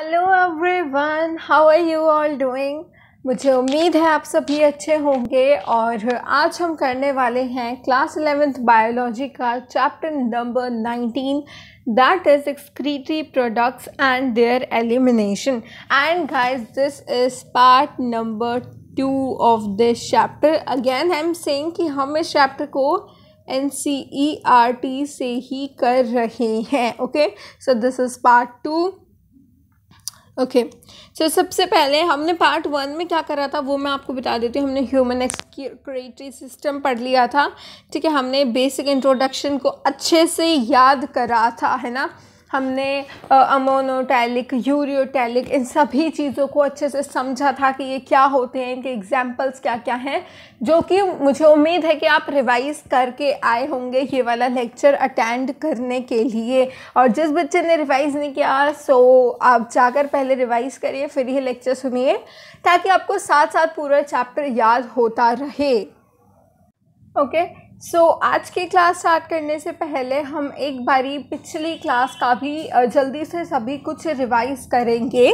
Hello everyone how are you all doing मुझे उम्मीद है आप सभी अच्छे होंगे और आज हम करने वाले हैं क्लास इलेवेंथ बायोलॉजी का chapter number nineteen that is excretory products and their elimination and guys this is part number two of this chapter again I am saying कि हम इस चैप्टर को N C E R T से ही कर रहे हैं okay so this is part two okay okay. So so, सबसे पहले हमने पार्ट वन में क्या करा था वो मैं आपको बता देती हूँ हमने ह्यूमन एक्सक्रेटरी सिस्टम पढ़ लिया था ठीक है हमने बेसिक इंट्रोडक्शन को अच्छे से याद करा था है ना हमने अमोनोटैलिक यूरियोटैलिक इन सभी चीज़ों को अच्छे से समझा था कि ये क्या होते हैं इनके एग्जाम्पल्स क्या क्या हैं जो कि मुझे उम्मीद है कि आप रिवाइज करके आए होंगे ये वाला लेक्चर अटेंड करने के लिए और जिस बच्चे ने रिवाइज़ नहीं किया सो आप जाकर पहले रिवाइज़ करिए फिर ये लेक्चर सुनिए ताकि आपको साथ साथ पूरा चैप्टर याद होता रहे ओके okay? सो so, आज की क्लास स्टार्ट करने से पहले हम एक बारी पिछली क्लास का भी जल्दी से सभी कुछ रिवाइज करेंगे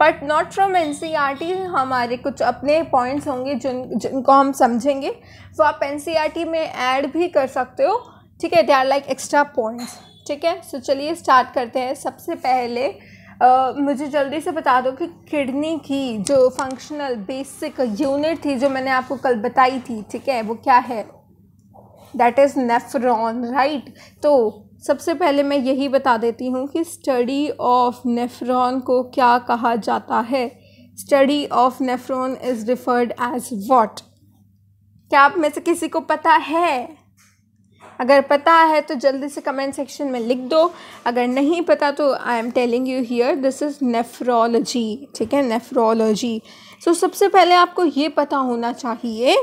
बट नॉट फ्रॉम एन हमारे कुछ अपने पॉइंट्स होंगे जिन जिनको हम समझेंगे वो so, आप एन e में ऐड भी कर सकते हो ठीक है they are like extra points ठीक है सो so, चलिए स्टार्ट करते हैं सबसे पहले Uh, मुझे जल्दी से बता दो कि किडनी की जो फंक्शनल बेसिक यूनिट थी जो मैंने आपको कल बताई थी ठीक है वो क्या है दैट इज़ नेफ्रॉन राइट तो सबसे पहले मैं यही बता देती हूँ कि स्टडी ऑफ नेफ्रॉन को क्या कहा जाता है study of nephron is referred as what क्या आप में से किसी को पता है अगर पता है तो जल्दी से कमेंट सेक्शन में लिख दो अगर नहीं पता तो I am telling you here this is nephrology ठीक है नेफ्रोलॉजी सो सबसे पहले आपको ये पता होना चाहिए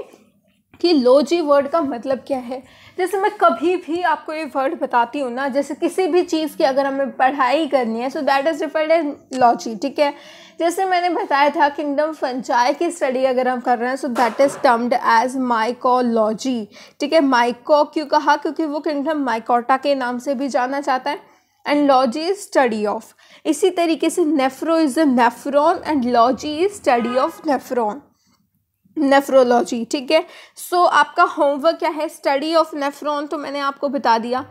कि लोजी वर्ड का मतलब क्या है जैसे मैं कभी भी आपको ये वर्ड बताती हूँ ना जैसे किसी भी चीज़ की अगर हमें पढ़ाई करनी है so that is referred as logy ठीक है जैसे मैंने बताया था किंगडम फंजाई की स्टडी अगर हम कर रहे हैं so that is termed as mycology ठीक है माइको क्यों कहा क्योंकि वो किंगडम माइकोटा के नाम से भी जाना जाता है and logy is study of इसी तरीके से nephro is a nephron and logy is study of nephron nephrology ठीक है सो आपका होमवर्क क्या है स्टडी ऑफ नेफ्रॉन तो मैंने आपको बता दिया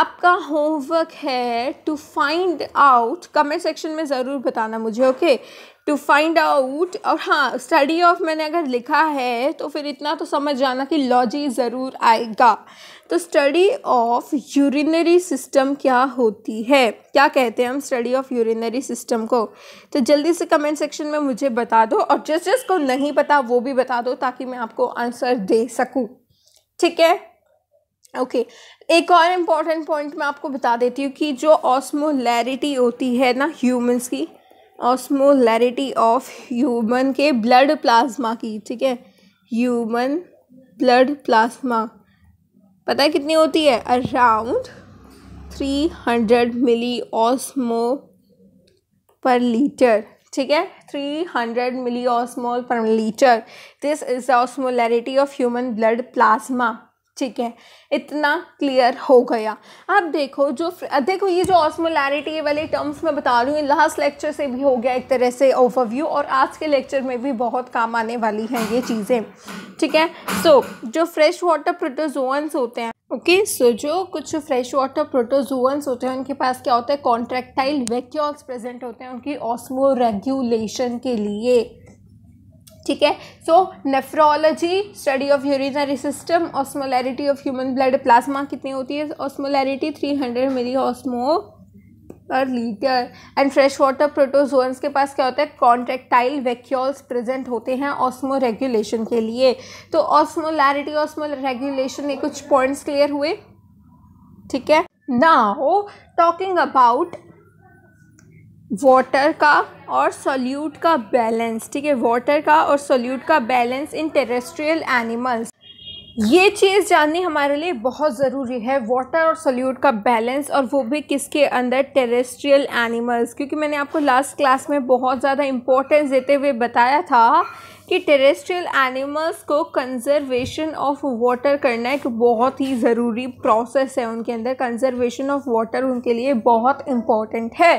आपका होमवर्क है to find out comment section में ज़रूर बताना मुझे ओके टू फाइंड आउट और हाँ स्टडी ऑफ मैंने अगर लिखा है तो फिर इतना तो समझ जाना कि लॉजी ज़रूर आएगा तो स्टडी ऑफ यूरिनरी सिस्टम क्या होती है क्या कहते हैं हम स्टडी ऑफ यूरिनरी सिस्टम को तो जल्दी से कमेंट सेक्शन में मुझे बता दो और जिस जिस को नहीं पता वो भी बता दो ताकि मैं आपको आंसर दे सकूँ ठीक है ओके okay. एक और इम्पॉर्टेंट पॉइंट मैं आपको बता देती हूँ कि जो ऑस्मोलैरिटी होती है ना ह्यूमंस की ऑस्मोलैरिटी ऑफ ह्यूमन के ब्लड प्लाज्मा की ठीक है ह्यूमन ब्लड प्लाज्मा पता है कितनी होती है around three hundred milli osmo per litre ठीक है three hundred milli osmol per litre this is the osmolarity of human blood plasma ठीक है इतना क्लियर हो गया अब देखो जो देखो ये जो ऑस्मोलैरिटी ये वाले टर्म्स मैं बता रही हूँ लास्ट लेक्चर से भी हो गया एक तरह से ओवरव्यू और आज के लेक्चर में भी बहुत काम आने वाली हैं ये चीज़ें ठीक है सो so, जो फ्रेश वाटर प्रोटोजोन्स होते हैं ओके okay, सो so जो कुछ फ्रेश वाटर प्रोटोजोन्स होते हैं उनके पास क्या होता है कॉन्ट्रेक्टाइल वेक्यूल्स प्रेजेंट होते हैं उनकी ऑस्मो रेगुलेशन के लिए ठीक है so nephrology study of urinary system osmolarity of human blood plasma कितनी होती है osmolarity three hundred milli osmo per litre and fresh water protozoans के पास क्या होता है कॉन्ट्रेक्टाइल वैक्यूल्स प्रेजेंट होते हैं ऑस्मो रेगुलेशन के लिए तो ऑस्मोलैरिटी ऑस्मो रेगुलेशन के कुछ पॉइंट्स क्लियर हुए ठीक है ना हो टॉकिंग अबाउट वाटर का और सॉल्यूट का बैलेंस ठीक है वाटर का और सॉल्यूट का बैलेंस इन टेरेस्ट्रियल एनिमल्स ये चीज़ जाननी हमारे लिए बहुत ज़रूरी है वाटर और सॉल्यूट का बैलेंस और वो भी किसके अंदर टेरेस्ट्रियल एनिमल्स क्योंकि मैंने आपको लास्ट क्लास में बहुत ज़्यादा इम्पोर्टेंस देते हुए बताया था कि टेरेस्ट्रियल एनिमल्स को कंजर्वेशन ऑफ वाटर करना एक बहुत ही ज़रूरी प्रोसेस है उनके अंदर कंजर्वेशन ऑफ वाटर उनके लिए बहुत इम्पॉर्टेंट है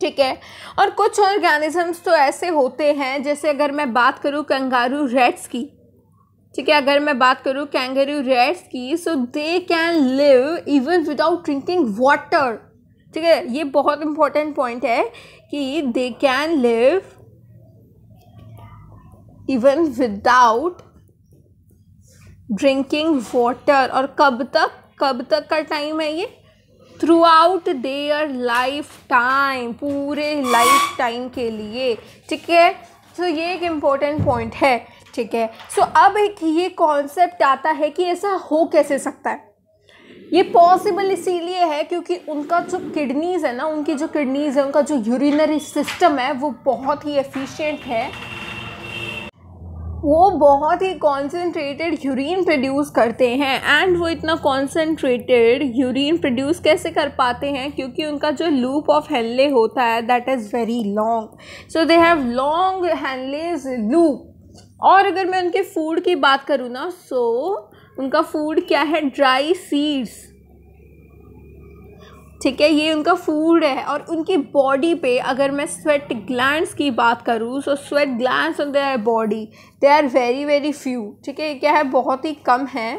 ठीक है और कुछ ऑर्गेनिजम्स तो ऐसे होते हैं जैसे अगर मैं बात करूँ कंगारू रेड्स की ठीक है अगर मैं बात करूँ कैंगरू रेड्स की so they can live even without drinking water ठीक है ये बहुत इंपॉर्टेंट पॉइंट है कि they can live even without drinking water और कब तक कब तक का टाइम है ये throughout their life time पूरे लाइफ टाइम के लिए ठीक है सो तो ये एक इम्पॉर्टेंट पॉइंट है ठीक है सो so, अब एक ये कॉन्सेप्ट आता है कि ऐसा हो कैसे सकता है ये पॉसिबल इसीलिए है क्योंकि उनका जो किडनीज़ है ना उनकी जो किडनीज़ है उनका जो यूरिनरी सिस्टम है वो बहुत ही एफिशिएंट है वो बहुत ही कॉन्सेंट्रेटेड यूरिन प्रोड्यूस करते हैं एंड वो इतना कॉन्सेंट्रेटेड यूरिन प्रोड्यूस कैसे कर पाते हैं क्योंकि उनका जो लूप ऑफ हेल्ले होता है that is very long so they have long Henle's loop और अगर मैं उनके फूड की बात करूँ ना सो so, उनका फूड क्या है ड्राई सीड्स ठीक है ये उनका फूड है और उनकी बॉडी पे अगर मैं स्वेट ग्लैंड्स की बात करूँ so sweat glands on their body they are very very few ठीक है क्या है बहुत ही कम है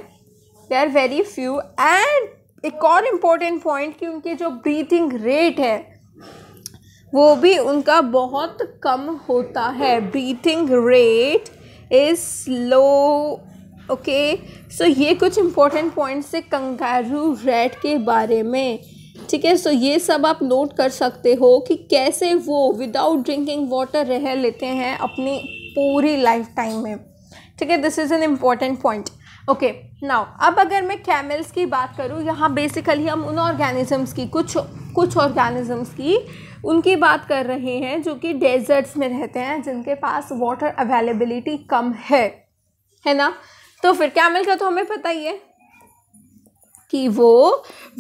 they are very few and एक और इम्पोर्टेंट पॉइंट कि उनके जो ब्रीथिंग रेट है वो भी उनका बहुत कम होता है breathing rate is slow okay so ये कुछ इम्पोर्टेंट पॉइंट्स है कंगारू रेट के बारे में ठीक है सो ये सब आप नोट कर सकते हो कि कैसे वो विदाउट ड्रिंकिंग वाटर रह लेते हैं अपनी पूरी लाइफ टाइम में ठीक है this is an important point okay now अब अगर मैं कैमल्स की बात करूँ यहाँ बेसिकली हम उन ऑर्गेनिज़म्स की कुछ कुछ ऑर्गेनिज़म्स की उनकी बात कर रहे हैं जो कि डेजर्ट्स में रहते हैं जिनके पास वाटर अवेलेबिलिटी कम है है ना तो फिर कैमल का तो हमें पता ही है कि वो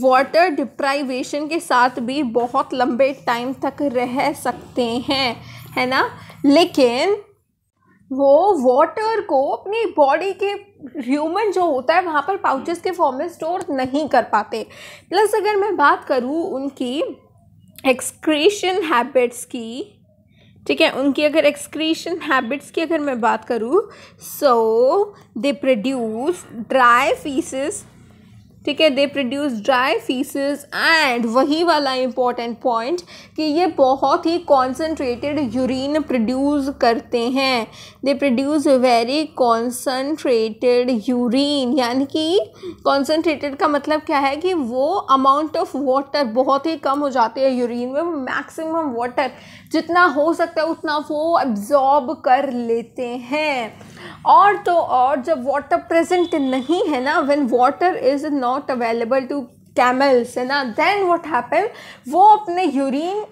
वाटर डिप्राइवेशन के साथ भी बहुत लंबे टाइम तक रह सकते हैं है ना लेकिन वो वाटर को अपनी बॉडी के ह्यूमन जो होता है वहाँ पर पाउचेस के फॉर्म में स्टोर नहीं कर पाते प्लस अगर मैं बात करूँ उनकी एक्सक्रीशन हैबिट्स की ठीक है उनकी अगर एक्सक्रीशन हैबिट्स की अगर मैं बात करूँ so they produce dry faeces ठीक है they produce dry faeces and वही वाला इम्पॉर्टेंट पॉइंट कि ये बहुत ही कॉन्सनट्रेटेड यूरिन प्रोड्यूस करते हैं they produce very concentrated urine यानी कि कॉन्सनट्रेटेड का मतलब क्या है कि वो अमाउंट ऑफ वाटर बहुत ही कम हो जाती है यूरिन में मैक्सिमम वाटर जितना हो सकता है उतना वो एब्जॉर्ब कर लेते हैं और तो और जब वाटर प्रेजेंट नहीं है ना when water is not available to camels है ना देन व्हाट हैपन वो अपने यूरिन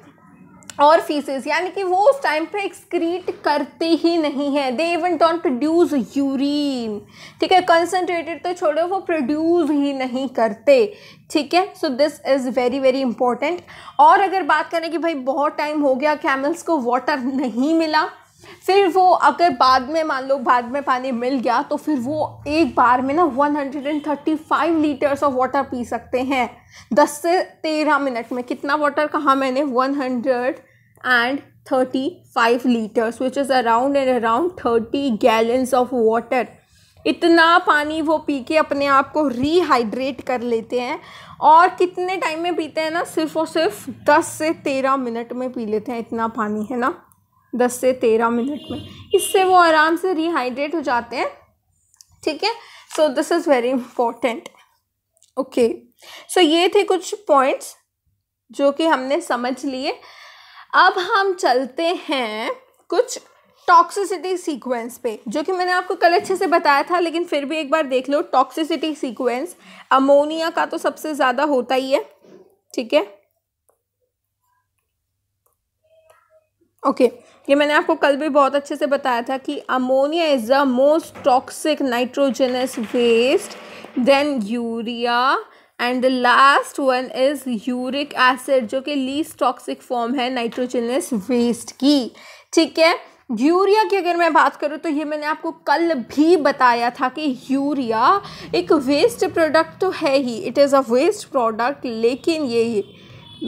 और फीसेस यानी कि वो उस टाइम पे एक्सक्रीट करते ही नहीं है they even don't produce urine ठीक है कंसनट्रेटेड तो छोड़ो वो प्रोड्यूस ही नहीं करते ठीक है so this is very very important और अगर बात करें कि भाई बहुत टाइम हो गया कैमल्स को वाटर नहीं मिला फिर वो अगर बाद में मान लो बाद में पानी मिल गया तो फिर वो एक बार में ना 135 लीटर्स ऑफ वाटर पी सकते हैं 10 से 13 मिनट में कितना वाटर कहा मैंने 135 litres which is around and around 30 gallons of water इतना पानी वो पी के अपने आप को रिहाइड्रेट कर लेते हैं और कितने टाइम में पीते हैं ना सिर्फ और सिर्फ 10 से 13 मिनट में पी लेते हैं इतना पानी है ना दस से तेरह मिनट में इससे वो आराम से रिहाइड्रेट हो जाते हैं ठीक है so this is very important okay so ये थे कुछ पॉइंट्स जो कि हमने समझ लिए अब हम चलते हैं कुछ टॉक्सिसिटी सीक्वेंस पे जो कि मैंने आपको कल अच्छे से बताया था लेकिन फिर भी एक बार देख लो टॉक्सिसिटी सीक्वेंस अमोनिया का तो सबसे ज़्यादा होता ही है ठीक है ओके okay. ये मैंने आपको कल भी बहुत अच्छे से बताया था कि ammonia is the most toxic nitrogenous waste then urea and the last one is uric acid जो कि लीस्ट टॉक्सिक फॉर्म है नाइट्रोजनस वेस्ट की ठीक है यूरिया की अगर मैं बात करूँ तो ये मैंने आपको कल भी बताया था कि यूरिया एक वेस्ट प्रोडक्ट तो है ही it is a waste product लेकिन ये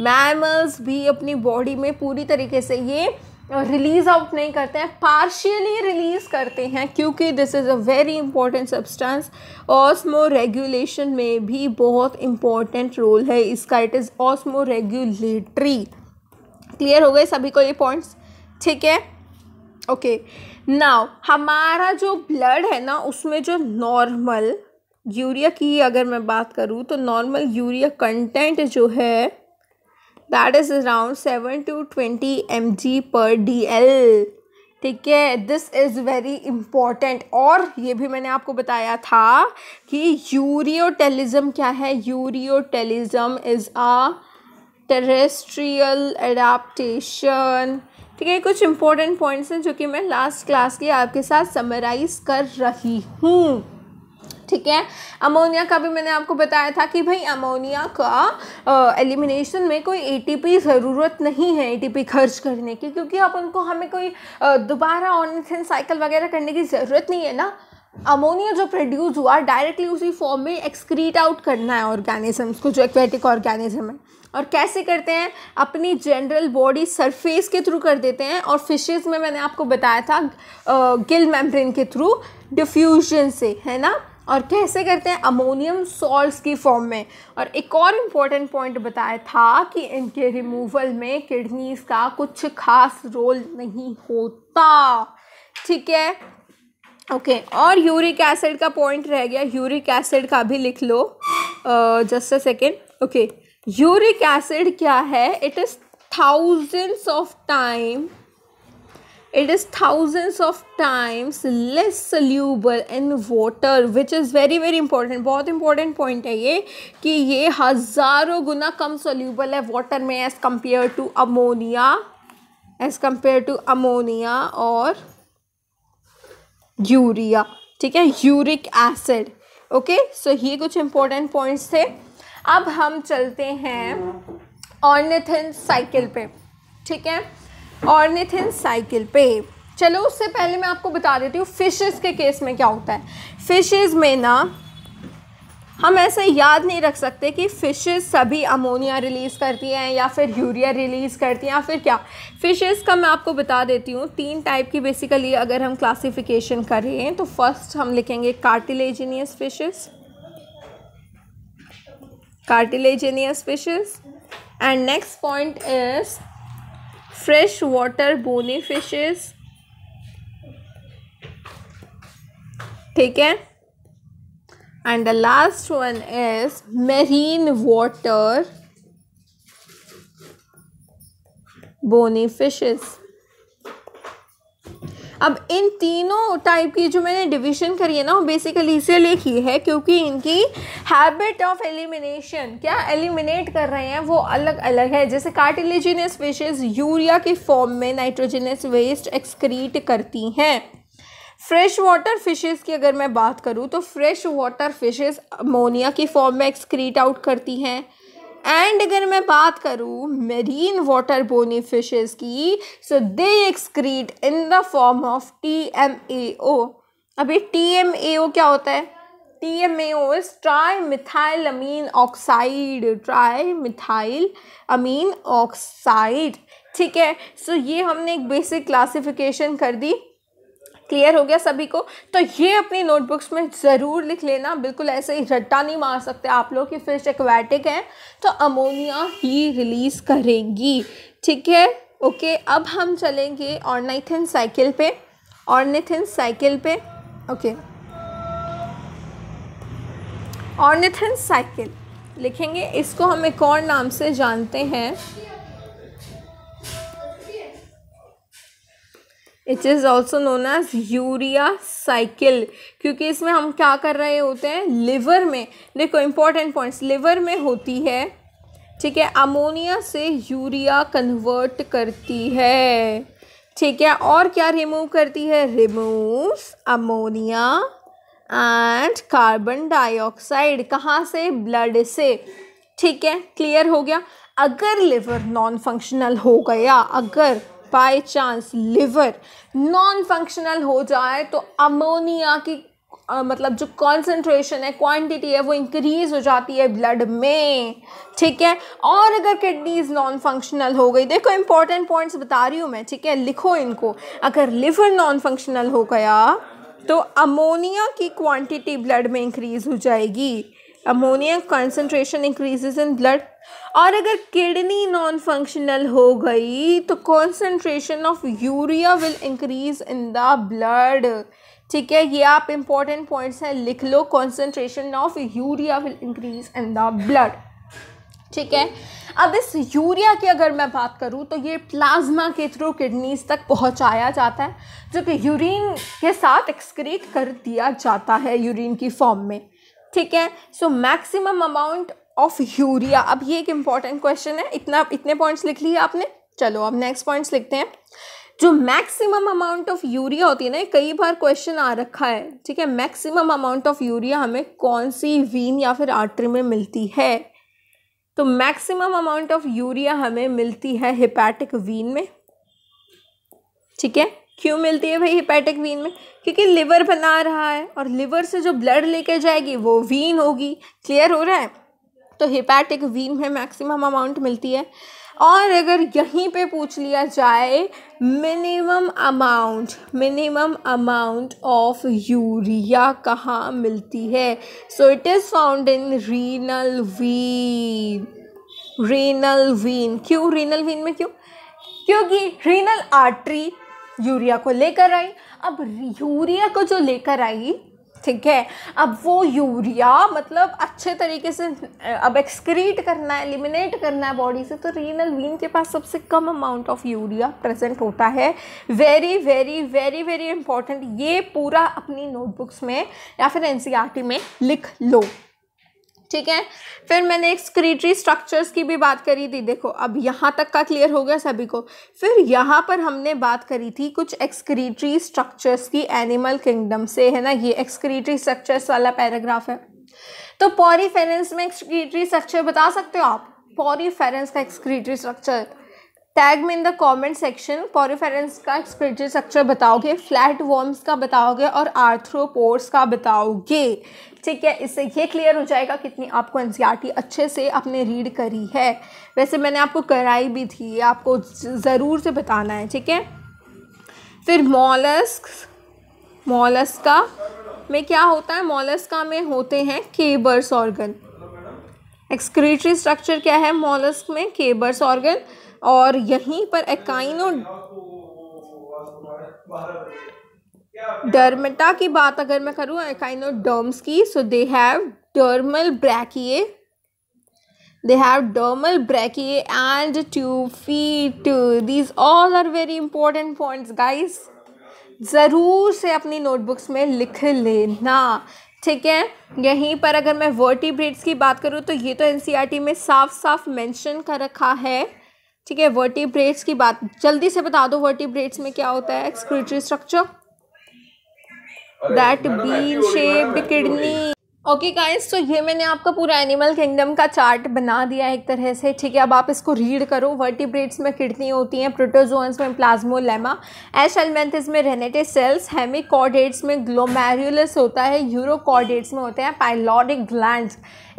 मैमल्स भी अपनी बॉडी में पूरी तरीके से ये रिलीज़ आउट नहीं करते हैं पार्शियली रिलीज़ करते हैं क्योंकि this is a very important substance osmoregulation में भी बहुत इंपॉर्टेंट रोल है इसका it is osmoregulatory clear हो गए सभी को ये पॉइंट्स ठीक है ओके नाउ हमारा जो ब्लड है ना उसमें जो नॉर्मल यूरिया की अगर मैं बात करूँ तो नॉर्मल यूरिया कंटेंट जो है that is around seven to twenty M G per D L ठीक है दिस इज़ वेरी इम्पॉर्टेंट और ये भी मैंने आपको बताया था कि यूरियोटेलिज्म क्या है ureotelism is a terrestrial adaptation ठीक है कुछ इंपॉर्टेंट पॉइंट्स हैं जो कि मैं लास्ट क्लास के आपके साथ समराइज़ कर रही हूँ ठीक है अमोनिया का भी मैंने आपको बताया था कि भाई अमोनिया का एलिमिनेशन में कोई एटीपी ज़रूरत नहीं है एटीपी खर्च करने की क्योंकि अब उनको हमें कोई दोबारा ऑनथिन साइकिल वगैरह करने की ज़रूरत नहीं है ना अमोनिया जो प्रोड्यूस हुआ डायरेक्टली उसी फॉर्म में एक्सक्रीट आउट करना है ऑर्गेनिजम्स को जो एक्वेटिक ऑर्गेनिज्म है और कैसे करते हैं अपनी जनरल बॉडी सरफेस के थ्रू कर देते हैं और फिशेज में मैंने आपको बताया था गिल मेम्ब्रेन के थ्रू डिफ्यूजन से है ना और कैसे करते हैं अमोनियम सॉल्ट्स की फॉर्म में और एक और इम्पॉर्टेंट पॉइंट बताया था कि इनके रिमूवल में किडनीज का कुछ खास रोल नहीं होता ठीक है ओके okay. और यूरिक एसिड का पॉइंट रह गया यूरिक एसिड का भी लिख लो just a second okay uric acid क्या है it is thousands of time it is thousands of times less soluble in water which is very very important बहुत important point है ये कि ये हज़ारों गुना कम soluble है water में as compared to ammonia as compared to ammonia और urea ठीक है यूरिक एसिड ओके सो ये कुछ इंपॉर्टेंट पॉइंट्स थे अब हम चलते हैं ऑर्निथिन साइकिल पे ठीक है ऑर्निथिन साइकिल पे चलो उससे पहले मैं आपको बता देती हूँ फिशेस के केस में क्या होता है फिशेस में ना हम ऐसे याद नहीं रख सकते कि फिशेस सभी अमोनिया रिलीज़ करती हैं या फिर यूरिया रिलीज़ करती हैं या फिर क्या फिशेस का मैं आपको बता देती हूँ तीन टाइप की बेसिकली अगर हम क्लासिफिकेशन करें तो फर्स्ट हम लिखेंगे cartilaginous fishes cartilaginous fishes and next point is fresh water bony fishes ठीक है and the last one is marine water bony fishes अब इन तीनों टाइप की जो मैंने डिवीजन करी है ना वो बेसिकली इसीलिए की है क्योंकि इनकी हैबिट ऑफ एलिमिनेशन क्या एलिमिनेट कर रहे हैं वो अलग अलग है जैसे कार्टिलेजिनस फिशेज यूरिया के फॉर्म में नाइट्रोजिनियस वेस्ट एक्सक्रीट करती हैं फ्रेश वाटर फिशेस की अगर मैं बात करूँ तो फ्रेश वाटर फिशेस अमोनिया की फॉर्म में एक्सक्रीट आउट करती हैं एंड अगर मैं बात करूँ मेरीन वाटर बोनी फिशेस की so they excrete in the form of T M A O अभी टी एम ए ओ क्या होता है T M A O is trimethylamine oxide trimethylamine oxide ठीक है so so ये हमने एक बेसिक क्लासिफिकेशन कर दी क्लियर हो गया सभी को तो ये अपनी नोटबुक्स में ज़रूर लिख लेना बिल्कुल ऐसे ही रट्टा नहीं मार सकते आप लोग कि फिश एक्वेटिक है तो अमोनिया ही रिलीज़ करेंगी ठीक है ओके अब हम चलेंगे ऑर्नाइथिन साइकिल पे ऑर्निथिन साइकिल पे ओके ऑर्निथिन साइकिल लिखेंगे इसको हम एक और नाम से जानते हैं it is also known as urea cycle क्योंकि इसमें हम क्या कर रहे होते हैं लिवर में देखो इम्पॉर्टेंट पॉइंट्स लिवर में होती है ठीक है अमोनिया से यूरिया कन्वर्ट करती है ठीक है और क्या रिमूव करती है remove ammonia and carbon dioxide कहाँ से ब्लड से ठीक है क्लियर हो गया अगर लिवर नॉन फंक्शनल हो गया अगर by chance liver non functional हो जाए तो अमोनिया की आ, मतलब जो कॉन्सेंट्रेशन है क्वांटिटी है वो इंक्रीज हो जाती है ब्लड में ठीक है और अगर किडनीज नॉन फंक्शनल हो गई देखो इंपॉर्टेंट पॉइंट्स बता रही हूँ मैं ठीक है लिखो इनको अगर लिवर नॉन फंक्शनल हो गया तो अमोनिया की क्वांटिटी ब्लड में इंक्रीज हो जाएगी ammonia concentration increases in blood और अगर किडनी नॉन फंक्शनल हो गई तो concentration of urea will increase in the blood ठीक है ये आप इंपॉर्टेंट पॉइंट्स हैं लिख लो concentration of urea will increase in the blood ठीक है अब इस यूरिया की अगर मैं बात करूँ तो ये प्लाज्मा के थ्रू किडनीज तक पहुँचाया जाता है जो कि यूरिन के साथ एक्सक्रीट कर दिया जाता है यूरिन की फॉर्म में ठीक है so maximum amount of urea अब ये एक इंपॉर्टेंट क्वेश्चन है इतना इतने पॉइंट्स लिख लिए आपने चलो अब नेक्स्ट पॉइंट्स लिखते हैं जो मैक्सिमम अमाउंट ऑफ यूरिया होती है ना कई बार क्वेश्चन आ रखा है ठीक है मैक्सिमम अमाउंट ऑफ यूरिया हमें कौन सी वीन या फिर आर्टरी में मिलती है तो मैक्सिमम अमाउंट ऑफ यूरिया हमें मिलती है हिपैटिक वीन में ठीक है क्यों मिलती है भाई हिपैटिक वीन में क्योंकि लिवर बना रहा है और लिवर से जो ब्लड लेके जाएगी वो वीन होगी क्लियर हो रहा है तो हिपैटिक वीन में मैक्सिमम अमाउंट मिलती है और अगर यहीं पे पूछ लिया जाए minimum amount minimum amount of urea कहाँ मिलती है so it is found in renal vein renal vein क्यों रीनल वीन में क्यों क्योंकि रीनल आर्टरी यूरिया को लेकर आई अब यूरिया को जो लेकर आई ठीक है अब वो यूरिया मतलब अच्छे तरीके से अब एक्सक्रीट करना है एलिमिनेट करना है बॉडी से तो रीनल वीन के पास सबसे कम अमाउंट ऑफ यूरिया प्रेजेंट होता है very very very very important ये पूरा अपनी नोटबुक्स में या फिर एन e में लिख लो ठीक है फिर मैंने एक्सक्रीटरी स्ट्रक्चर्स की भी बात करी थी देखो अब यहाँ तक का क्लियर हो गया सभी को फिर यहाँ पर हमने बात करी थी कुछ एक्सक्रीटरी स्ट्रक्चर्स की एनिमल किंगडम से है ना ये एक्सक्रीटरी स्ट्रक्चर्स वाला पैराग्राफ है तो पॉरीफेरेंस में एक्सक्रीटरी स्ट्रक्चर बता सकते हो आप पॉरीफेरेंस का एक्सक्रीटरी स्ट्रक्चर टैग में in the comment section poriferans का एक्सप्रेटरी स्ट्रक्चर बताओगे फ्लैट वॉर्म्स का बताओगे और आर्थ्रोपोर्स का बताओगे ठीक है इससे ये क्लियर हो जाएगा कितनी आपको एन अच्छे से आपने रीड करी है वैसे मैंने आपको कराई भी थी आपको ज़रूर से बताना है ठीक है फिर मॉलस्क मॉलस्का में क्या होता है मॉलस्का में होते हैं केबर्स ऑर्गन एक्सक्रीटरी स्ट्रक्चर क्या है मॉलस्क में केबर्स ऑर्गन और यहीं पर एकाइनो डर्मेटा की बात अगर मैं करूँ डर्म्स की so they have dermal branchiae they have dermal branchiae and tube feet these all are very important points guys ज़रूर से अपनी नोटबुक्स में लिख लेना ठीक है यहीं पर अगर मैं वर्टिब्रेट्स की बात करूँ तो ये तो एन e में साफ साफ मेंशन कर रखा है ठीक है वर्टिब्रेट्स की बात जल्दी से बता दो वर्टिब्रेट्स में क्या होता है excretory structure that bean shaped kidney okay guys तो ये मैंने आपका पूरा एनिमल किंगडम का चार्ट बना दिया है एक तरह से ठीक है अब आप इसको रीड करो वर्टिब्रेट्स में किडनी होती हैं प्रोटोजोन्स में प्लाज्मोलेमा एश एलमेंथिस में रेनेटे सेल्स हेमिकॉर्डेट्स में ग्लोमेरुलस होता है यूरोकॉर्डेट्स में होते हैं पाइलॉडिक ग्लैंड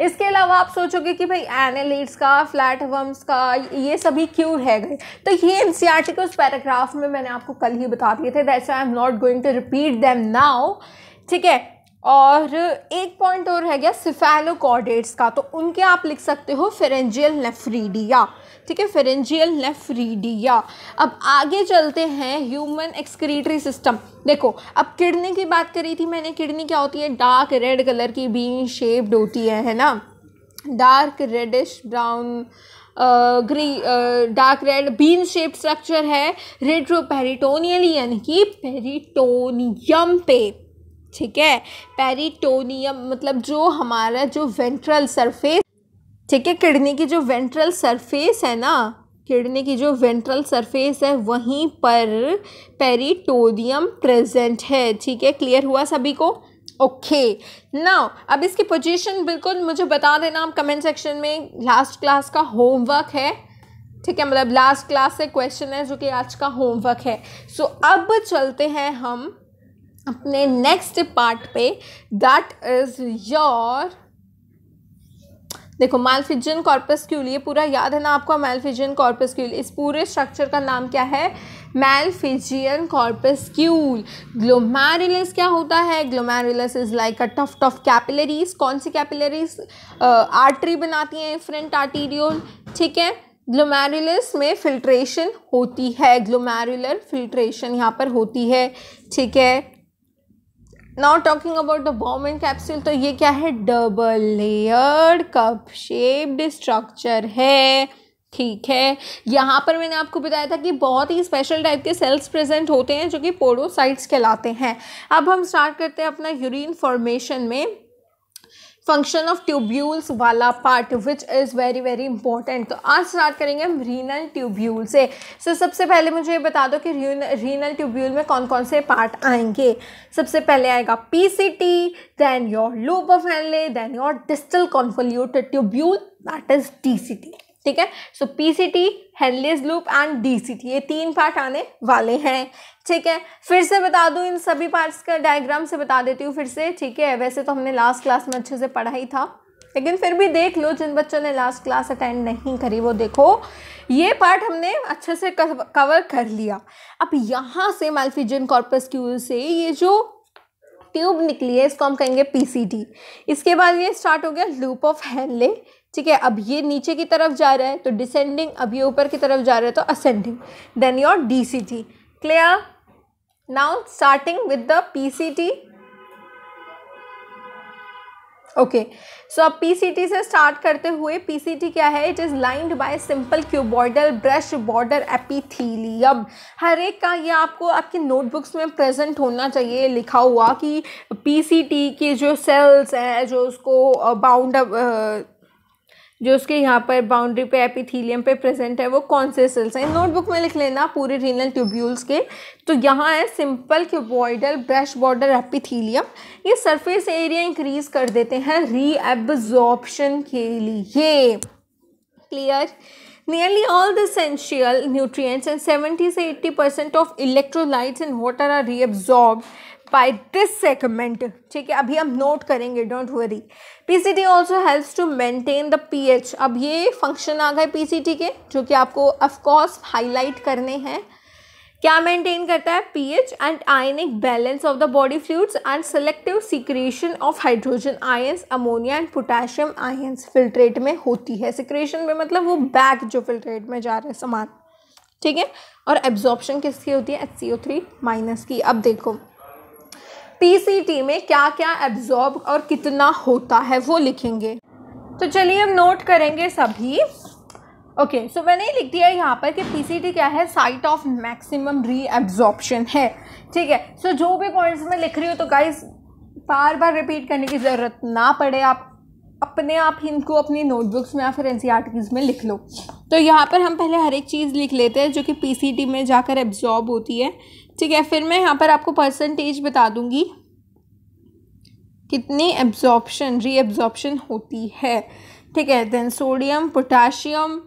इसके अलावा आप सोचोगे कि भाई एनालिट्स का वर्म्स का ये सभी क्यों है गए तो ये एन सी आर टी के उस पैराग्राफ में मैंने आपको कल ही बता दिए थे that's I am not going to repeat them now ठीक है और एक पॉइंट और रह गया सिफेलोकॉडेट्स का तो उनके आप लिख सकते हो फेरेंजियल नेफ्रीडिया ठीक है फेरेंजियल नेफ्रीडिया अब आगे चलते हैं ह्यूमन एक्सक्रीटरी सिस्टम देखो अब किडनी की बात करी थी मैंने किडनी क्या होती है डार्क रेड कलर की बीन शेप्ड होती है है ना डार्क रेडिश ब्राउन ग्री dark red bean shape structure है रेड्रोपेरिटोनियल यानी कि पेरिटोनियम पे ठीक है पेरिटोनियम मतलब जो हमारा जो वेंट्रल सरफेस ठीक है किडनी की जो वेंट्रल सरफेस है ना किडनी की जो वेंट्रल सरफेस है वहीं पर पेरिटोनियम प्रेजेंट है ठीक है क्लियर हुआ सभी को ओके okay. नाउ अब इसकी पोजीशन बिल्कुल मुझे बता देना आप कमेंट सेक्शन में लास्ट क्लास का होमवर्क है ठीक है मतलब लास्ट क्लास से क्वेश्चन है जो कि आज का होमवर्क है सो so, अब चलते हैं हम अपने नेक्स्ट पार्ट पे दैट इज़ योर देखो मालफिजन कॉर्पस क्यूल ये पूरा याद है ना आपको मालफिजियन कॉर्पस क्यूल इस पूरे स्ट्रक्चर का नाम क्या है मेलफिजियन कॉर्पस क्यूल ग्लोमेरुलस क्या होता है glomerulus is like a tuft tuft capillaries कौन सी कैपिलरीज आर्टरी बनाती हैं फ्रंट आर्टीरियोल ठीक है ग्लोमेरुलस में फिल्ट्रेशन होती है ग्लोमेरुलर फिल्ट्रेशन यहाँ पर होती है ठीक है now talking about the Bowman capsule तो ये क्या है double layer cup shaped structure है ठीक है यहाँ पर मैंने आपको बताया था कि बहुत ही स्पेशल टाइप के सेल्स प्रेजेंट होते हैं जो कि पोडोसाइट्स कहलाते हैं अब हम स्टार्ट करते हैं अपना यूरिन फॉर्मेशन में फंक्शन ऑफ ट्यूब्यूल्स वाला part which is very very important तो आज स्टार्ट करेंगे हम रीनल ट्यूब्यूल से सर so, सबसे पहले मुझे ये बता दो कि रीनल ट्यूब्यूल में कौन कौन से पार्ट आएंगे सबसे पहले आएगा P C T then your loop of Henle then your distal convolute tubule that is T C T ठीक है so P C T Henle's loop and DCT ये तीन पार्ट आने वाले हैं ठीक है फिर से बता दूँ इन सभी पार्ट्स का डायग्राम से बता देती हूँ फिर से ठीक है वैसे तो हमने लास्ट क्लास में अच्छे से पढ़ा ही था लेकिन फिर भी देख लो जिन बच्चों ने लास्ट क्लास अटेंड नहीं करी वो देखो ये पार्ट हमने अच्छे से कवर कर लिया अब यहाँ से मालफिजन कॉर्पस क्यूल से ये जो ट्यूब निकली है इसको हम कहेंगे पीसीडी इसके बाद ये स्टार्ट हो गया लूप ऑफ हेनले ठीक है अब ये नीचे की तरफ जा रहा है तो डिसेंडिंग अब ये ऊपर की तरफ जा रहा है तो ascending then your D C T clear now starting with the P C T okay so अब टी से स्टार्ट करते हुए पीसीटी क्या है it is lined by simple cuboidal brush border epithelium हर एक का ये आपको आपकी नोटबुक्स में प्रेजेंट होना चाहिए लिखा हुआ कि पीसीटी के जो सेल्स हैं जो उसको बाउंड जो उसके यहाँ पर बाउंड्री पे एपिथीलियम पे प्रेजेंट है वो कौन से सेल्स हैं नोटबुक में लिख लेना पूरे रीनल ट्यूब्यूल्स के तो यहाँ है simple cuboidal brush border epithelium ये सरफेस एरिया इंक्रीज कर देते हैं रीएब्जॉर्प्शन के लिए clear nearly all the essential nutrient and 70 से eighty percent of electrolytes in water are reabsorb by this segment ठीक है अभी हम नोट करेंगे don't worry T also helps to maintain the H अब ये फंक्शन आ गए टी के जो कि आपको ऑफ हाईलाइट करने हैं क्या मेंटेन करता है pH and ionic balance of the body fluids and selective secretion of hydrogen ions ammonia and potassium ions filtrate में होती है सिक्रेशन में मतलब वो बैग जो फिल्ट्रेट में जा रहे हैं सामान ठीक है और एब्जॉर्प्शन किसकी होती है H C O three minus की अब देखो पीसीटी में क्या क्या एब्जॉर्ब और कितना होता है वो लिखेंगे तो चलिए हम नोट करेंगे सभी ओके okay, सो so मैंने लिख दिया यहाँ पर कि पीसीटी क्या है साइट ऑफ मैक्सिमम रीएब्जॉर्प्शन है ठीक है सो so, जो भी पॉइंट्स मैं लिख रही हूँ तो गाइज बार बार रिपीट करने की ज़रूरत ना पड़े आप अपने आप इनको अपनी नोटबुक्स में या फिर एन e में लिख लो तो यहाँ पर हम पहले हर एक चीज़ लिख लेते हैं जो कि पीसीटी में जाकर एब्जॉर्ब होती है ठीक है फिर मैं यहाँ पर आपको परसेंटेज बता दूंगी कितनी एब्जॉर्प्शन एब्जॉर्प्शन होती है ठीक है then sodium potassium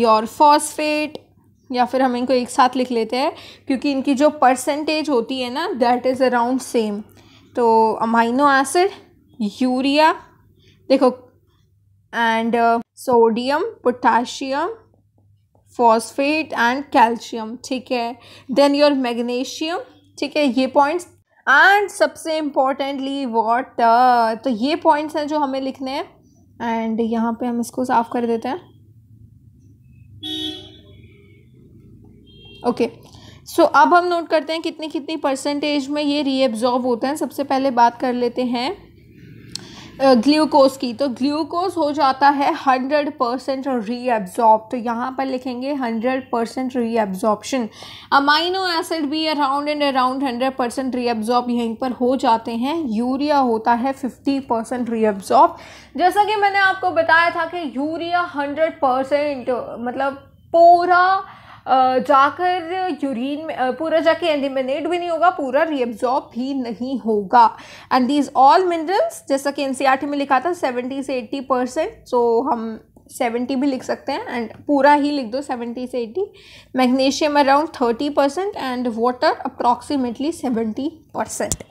your phosphate या फिर हम इनको एक साथ लिख लेते हैं क्योंकि इनकी जो परसेंटेज होती है ना दैट इज़ अराउंड सेम तो अमाइनो एसिड यूरिया देखो and sodium potassium phosphate and calcium ठीक है देन योर मैग्नीशियम ठीक है ये पॉइंट्स एंड सबसे इम्पॉर्टेंटली वाटर तो ये पॉइंट्स हैं जो हमें लिखने हैं एंड यहाँ पे हम इसको साफ़ कर देते हैं ओके okay. सो so, अब हम नोट करते हैं कितनी कितनी परसेंटेज में ये रीएब्जॉर्व होते हैं सबसे पहले बात कर लेते हैं ग्लूकोज की तो ग्लूकोज हो जाता है हंड्रेड परसेंट रीअब्जॉर्ब तो यहाँ पर लिखेंगे hundred percent reabsorption amino acid भी around and around hundred percent reabsorb यहीं पर हो जाते हैं यूरिया होता है फिफ्टी परसेंट रीअब्जॉर्ब जैसा कि मैंने आपको बताया था कि यूरिया हंड्रेड परसेंट मतलब पूरा जाकर यूरिन में पूरा जाके एलिमिनेट भी नहीं होगा पूरा रीअब्जॉर्ब भी नहीं होगा एंड दीज ऑल मिनरल्स जैसा कि एन e में लिखा था सेवेंटी से एट्टी परसेंट सो हम सेवेंटी भी लिख सकते हैं एंड पूरा ही लिख दो सेवेंटी से eighty magnesium around thirty percent and water approximately seventy percent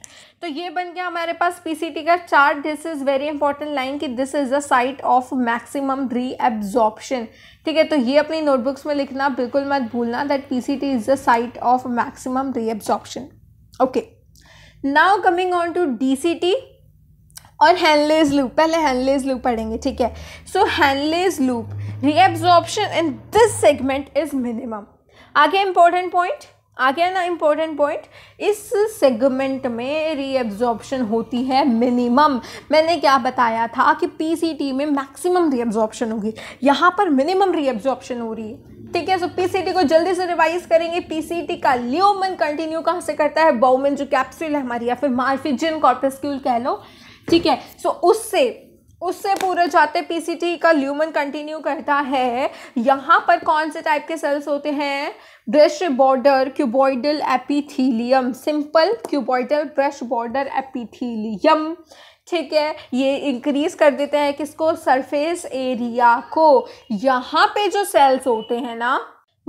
तो ये बन गया हमारे पास पीसीटी का chart this is very important line कि this is the site of maximum reabsorption ठीक है तो ये अपनी नोटबुक्स में लिखना बिल्कुल मत भूलना that PCT is the site of maximum reabsorption okay now coming on to DCT और हैंडलेज लूप पहले हैंडलेज लूप पढ़ेंगे ठीक है so Henle's loop reabsorption in this segment is minimum आगे इंपॉर्टेंट पॉइंट आ गया ना इम्पॉर्टेंट पॉइंट इस सेगमेंट में रीअब्जॉर्बशन होती है मिनिमम मैंने क्या बताया था कि पीसीटी में मैक्सिमम रीअब्जॉर्बशन होगी यहाँ पर मिनिमम रीअब्जॉर्बशन हो रही है ठीक है सो पीसीटी को जल्दी से रिवाइज करेंगे पीसीटी का लियोमन कंटिन्यू कहाँ से करता है बाउमेन जो कैप्सूल है हमारी या फिर मार्फिजिन कॉर्पस्क्यूल कह लो ठीक है सो उससे उससे पूरे जाते पीसीटी का ल्यूमन कंटिन्यू करता है यहाँ पर कौन से टाइप के सेल्स होते हैं brush border cuboidal epithelium simple cuboidal brush border epithelium ठीक है ये इंक्रीज कर देते हैं किसको सरफेस एरिया को यहाँ पे जो सेल्स होते हैं ना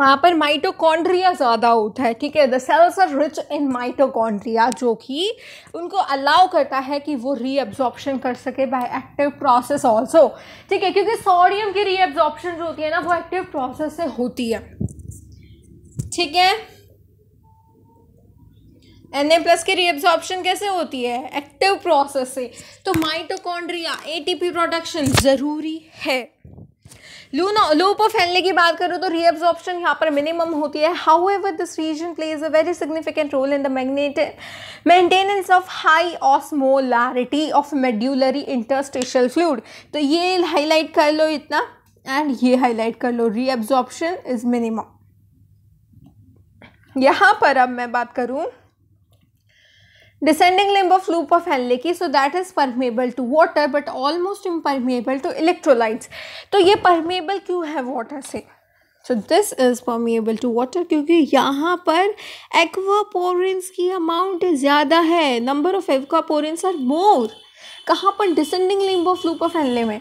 वहाँ पर माइटोकॉन्ड्रिया ज़्यादा होता है ठीक है the cells are rich in mitochondria जो कि उनको अलाउ करता है कि वो रीअब्जॉर्प्शन कर सके बाय एक्टिव प्रोसेस ऑल्सो ठीक है क्योंकि सोडियम की रीअब्जॉर्प्शन जो होती है ना वो एक्टिव प्रोसेस से होती है ठीक है एन ए प्लस की रीअब्जॉर्प्शन कैसे होती है एक्टिव प्रोसेस से तो माइटोकॉन्ड्रिया एटीपी प्रोडक्शन ज़रूरी है लो पर फैलने की बात करूँ तो रीअब्जॉर्प्शन यहाँ पर मिनिमम होती है however this region plays a very significant role in the magnet maintenance of high osmolarity of medullary interstitial fluid तो ये हाईलाइट कर लो इतना एंड ये हाईलाइट कर लो रीअब्जॉर्प्शन इज मिनिमम यहाँ पर अब मैं बात करूँ descending limb of loop of Henle so that is permeable to water but almost impermeable to electrolytes तो ये permeable क्यों है water से so this is permeable to water क्योंकि यहाँ पर एक्वापोरेंस की अमाउंट ज़्यादा है number of aquaporins are more कहाँ पर descending limb of loop of Henle में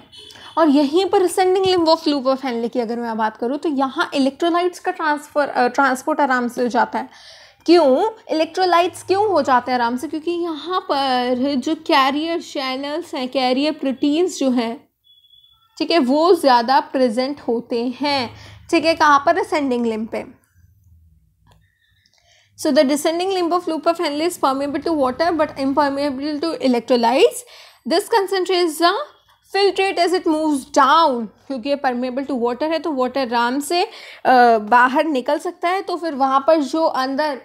और यहीं पर descending limb of loop of Henle की अगर मैं बात करूँ तो यहाँ इलेक्ट्रोलाइट्स का ट्रांसफर ट्रांसपोर्ट आराम से हो जाता है क्यों इलेक्ट्रोलाइट्स क्यों हो जाते हैं आराम से क्योंकि यहाँ पर जो कैरियर चैनल्स हैं कैरियर प्रोटीन्स जो हैं ठीक है वो ज़्यादा प्रेजेंट होते हैं ठीक है कहाँ पर असेंडिंग लिम पे so the descending limb of loop of Henle is permeable to water but impermeable to electrolytes this concentrate the filtrate as it moves down क्योंकि ये परमेबल टू वाटर है तो वाटर आराम से बाहर निकल सकता है तो फिर वहाँ पर जो अंदर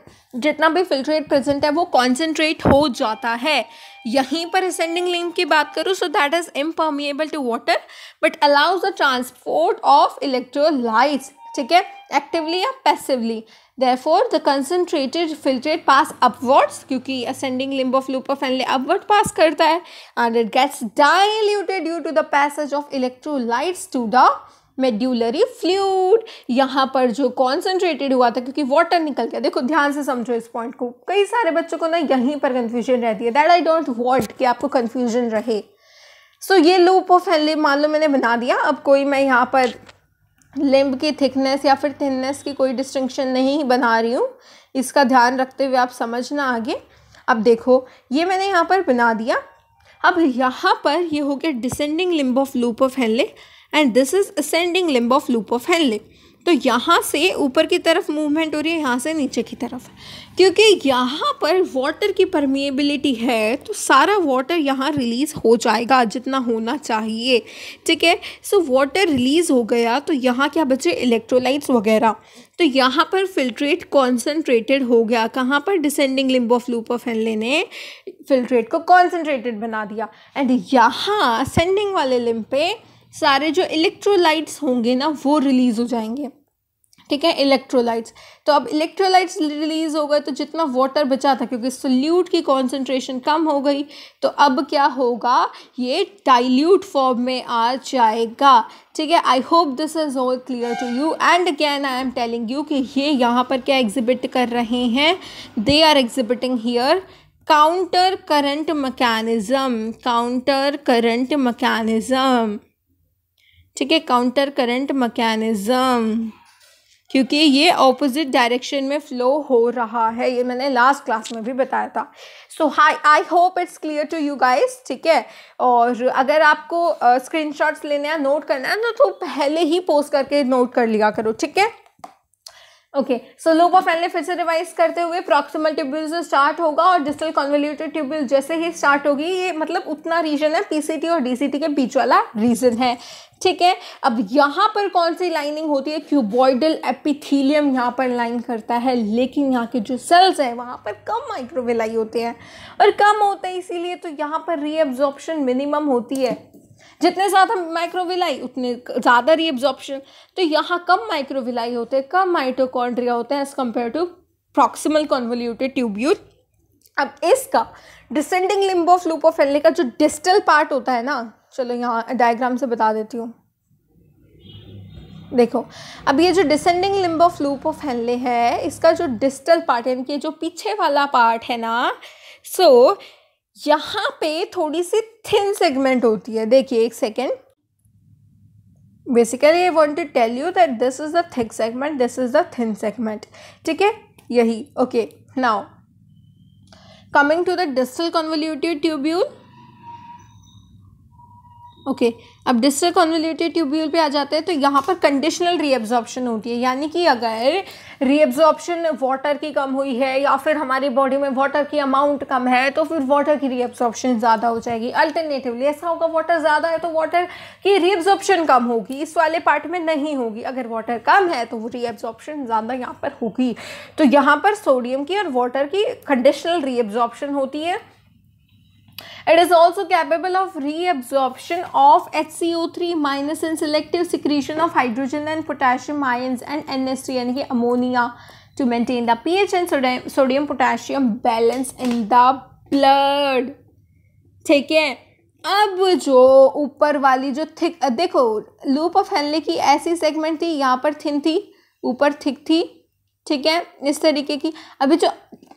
जितना भी फिल्ट्रेट प्रेजेंट है वो कॉन्सेंट्रेट हो जाता है यहीं पर असेंडिंग लिंक की बात करूँ so that is impermeable to water but allows the transport of electrolytes ठीक है एक्टिवली या passively therefore the concentrated filtrate pass upwards क्योंकि ascending limb of loop of Henle upward pass करता है and it gets diluted due to the passage of electrolytes to the medullary fluid यहाँ पर जो concentrated हुआ था क्योंकि water निकल गया देखो ध्यान से समझो इस point को कई सारे बच्चों को ना यहीं पर confusion रहती है that I don't want कि आपको confusion रहे सो so, ये लूप ऑफ हेनली मान लो मैंने बना दिया अब कोई मैं यहाँ पर लिम्ब की थिकनेस या फिर थिननेस की कोई डिस्टिंक्शन नहीं बना रही हूँ इसका ध्यान रखते हुए आप समझना आगे अब देखो ये मैंने यहाँ पर बना दिया अब यहाँ पर ये हो गया descending limb of loop of Henle and this is ascending limb of loop of Henle तो यहाँ से ऊपर की तरफ मूवमेंट हो रही है यहाँ से नीचे की तरफ क्योंकि यहाँ पर वाटर की परमिएबिलिटी है तो सारा वाटर यहाँ रिलीज़ हो जाएगा जितना होना चाहिए ठीक है सो वाटर रिलीज़ हो गया तो यहाँ क्या बचे इलेक्ट्रोलाइट्स वगैरह तो यहाँ पर फिल्ट्रेट कॉन्सेंट्रेटेड हो गया कहाँ पर descending limb of loop of Henle ने फिल्ट्रेट को कॉन्सेंट्रेटेड बना दिया एंड यहाँ सेंडिंग वाले लिम्ब पे सारे जो इलेक्ट्रोलाइट्स होंगे ना वो रिलीज़ हो जाएंगे ठीक है इलेक्ट्रोलाइट्स तो अब इलेक्ट्रोलाइट्स रिलीज़ हो गए तो जितना वाटर बचा था क्योंकि सोल्यूट की कॉन्सेंट्रेशन कम हो गई तो अब क्या होगा ये डाइल्यूट फॉर्म में आ जाएगा ठीक है I hope this is all clear to you and again I am telling you कि ये यहाँ पर क्या एग्जिबिट कर रहे हैं they are exhibiting here counter current mechanism counter current mechanism ठीक है काउंटर करंट मकैनिज़म क्योंकि ये ऑपोजिट डायरेक्शन में फ्लो हो रहा है ये मैंने लास्ट क्लास में भी बताया था so hi I hope it's clear to you guys ठीक है और अगर आपको स्क्रीनशॉट्स uh, लेने या नोट करना है ना तो पहले ही पोस्ट करके नोट कर लिया करो ठीक है okay so loop of Henle फिर से रिवाइज करते हुए प्रॉक्सिमल ट्यूबल से स्टार्ट होगा और डिस्टल कॉन्वोल्यूटेड ट्यूबल जैसे ही स्टार्ट होगी ये मतलब उतना रीजन है पीसीटी और डीसीटी के बीच वाला रीजन है ठीक है अब यहाँ पर कौन सी लाइनिंग होती है क्यूबॉइडल एपिथीलियम यहाँ पर लाइन करता है लेकिन यहाँ के जो सेल्स हैं वहाँ पर कम माइक्रोवेलाई होते हैं और कम होते हैं इसीलिए तो यहाँ पर रीअब्जॉर्प्शन मिनिमम होती है जितने ज़्यादा माइक्रोविलाई उतने ज़्यादा रीअब्जॉर्प्शन तो यहाँ कम माइक्रोविलाई होते हैं कम माइटोकॉन्ड्रिया होते हैं as compare to proximal convoluted tubule अब इसका descending limb of loop of Henle का जो डिस्टल पार्ट होता है ना चलो यहाँ डायग्राम से बता देती हूँ देखो अब ये जो descending limb of loop of Henle है इसका जो डिस्टल पार्ट यानी कि जो पीछे वाला पार्ट है ना सो so, यहाँ पे थोड़ी सी थिन सेगमेंट होती है देखिए एक second basically I want to tell you that this is the thick segment this is the thin segment ठीक है यही okay now coming to the distal convoluted tubule okay okay. अब डिस्टल कॉन्वोल्यूटेड ट्यूब्यूल पे आ जाते हैं तो यहाँ पर कंडीशनल रीएब्जॉर्प्शन होती है यानी कि अगर रीअब्जॉर्प्शन वाटर की कम हुई है या फिर हमारी बॉडी में वाटर की अमाउंट कम है तो फिर वाटर की रीअब्जॉर्प्शन ज़्यादा हो जाएगी अल्टरनेटिवली ऐसा होगा वाटर ज़्यादा है तो वाटर की रीअब्जॉर्प्शन कम होगी इस वाले पार्ट में नहीं होगी अगर वाटर कम है तो वो रीएब्जॉर्प्शन ज़्यादा यहाँ पर होगी तो यहाँ पर सोडियम की और वाटर की कंडीशनल रीएब्जॉर्प्शन होती है It is also capable of reabsorption of HCO3 minus and selective secretion of hydrogen and potassium ions and NH3 यानी कि ammonia to maintain the pH and sodium, sodium potassium balance in the blood. ठीक है अब जो ऊपर वाली जो thick देखो लूप ऑफ हेनले की ऐसी सेगमेंट थी यहाँ पर थिन थी ऊपर थिक थी ठीक है इस तरीके की अभी जो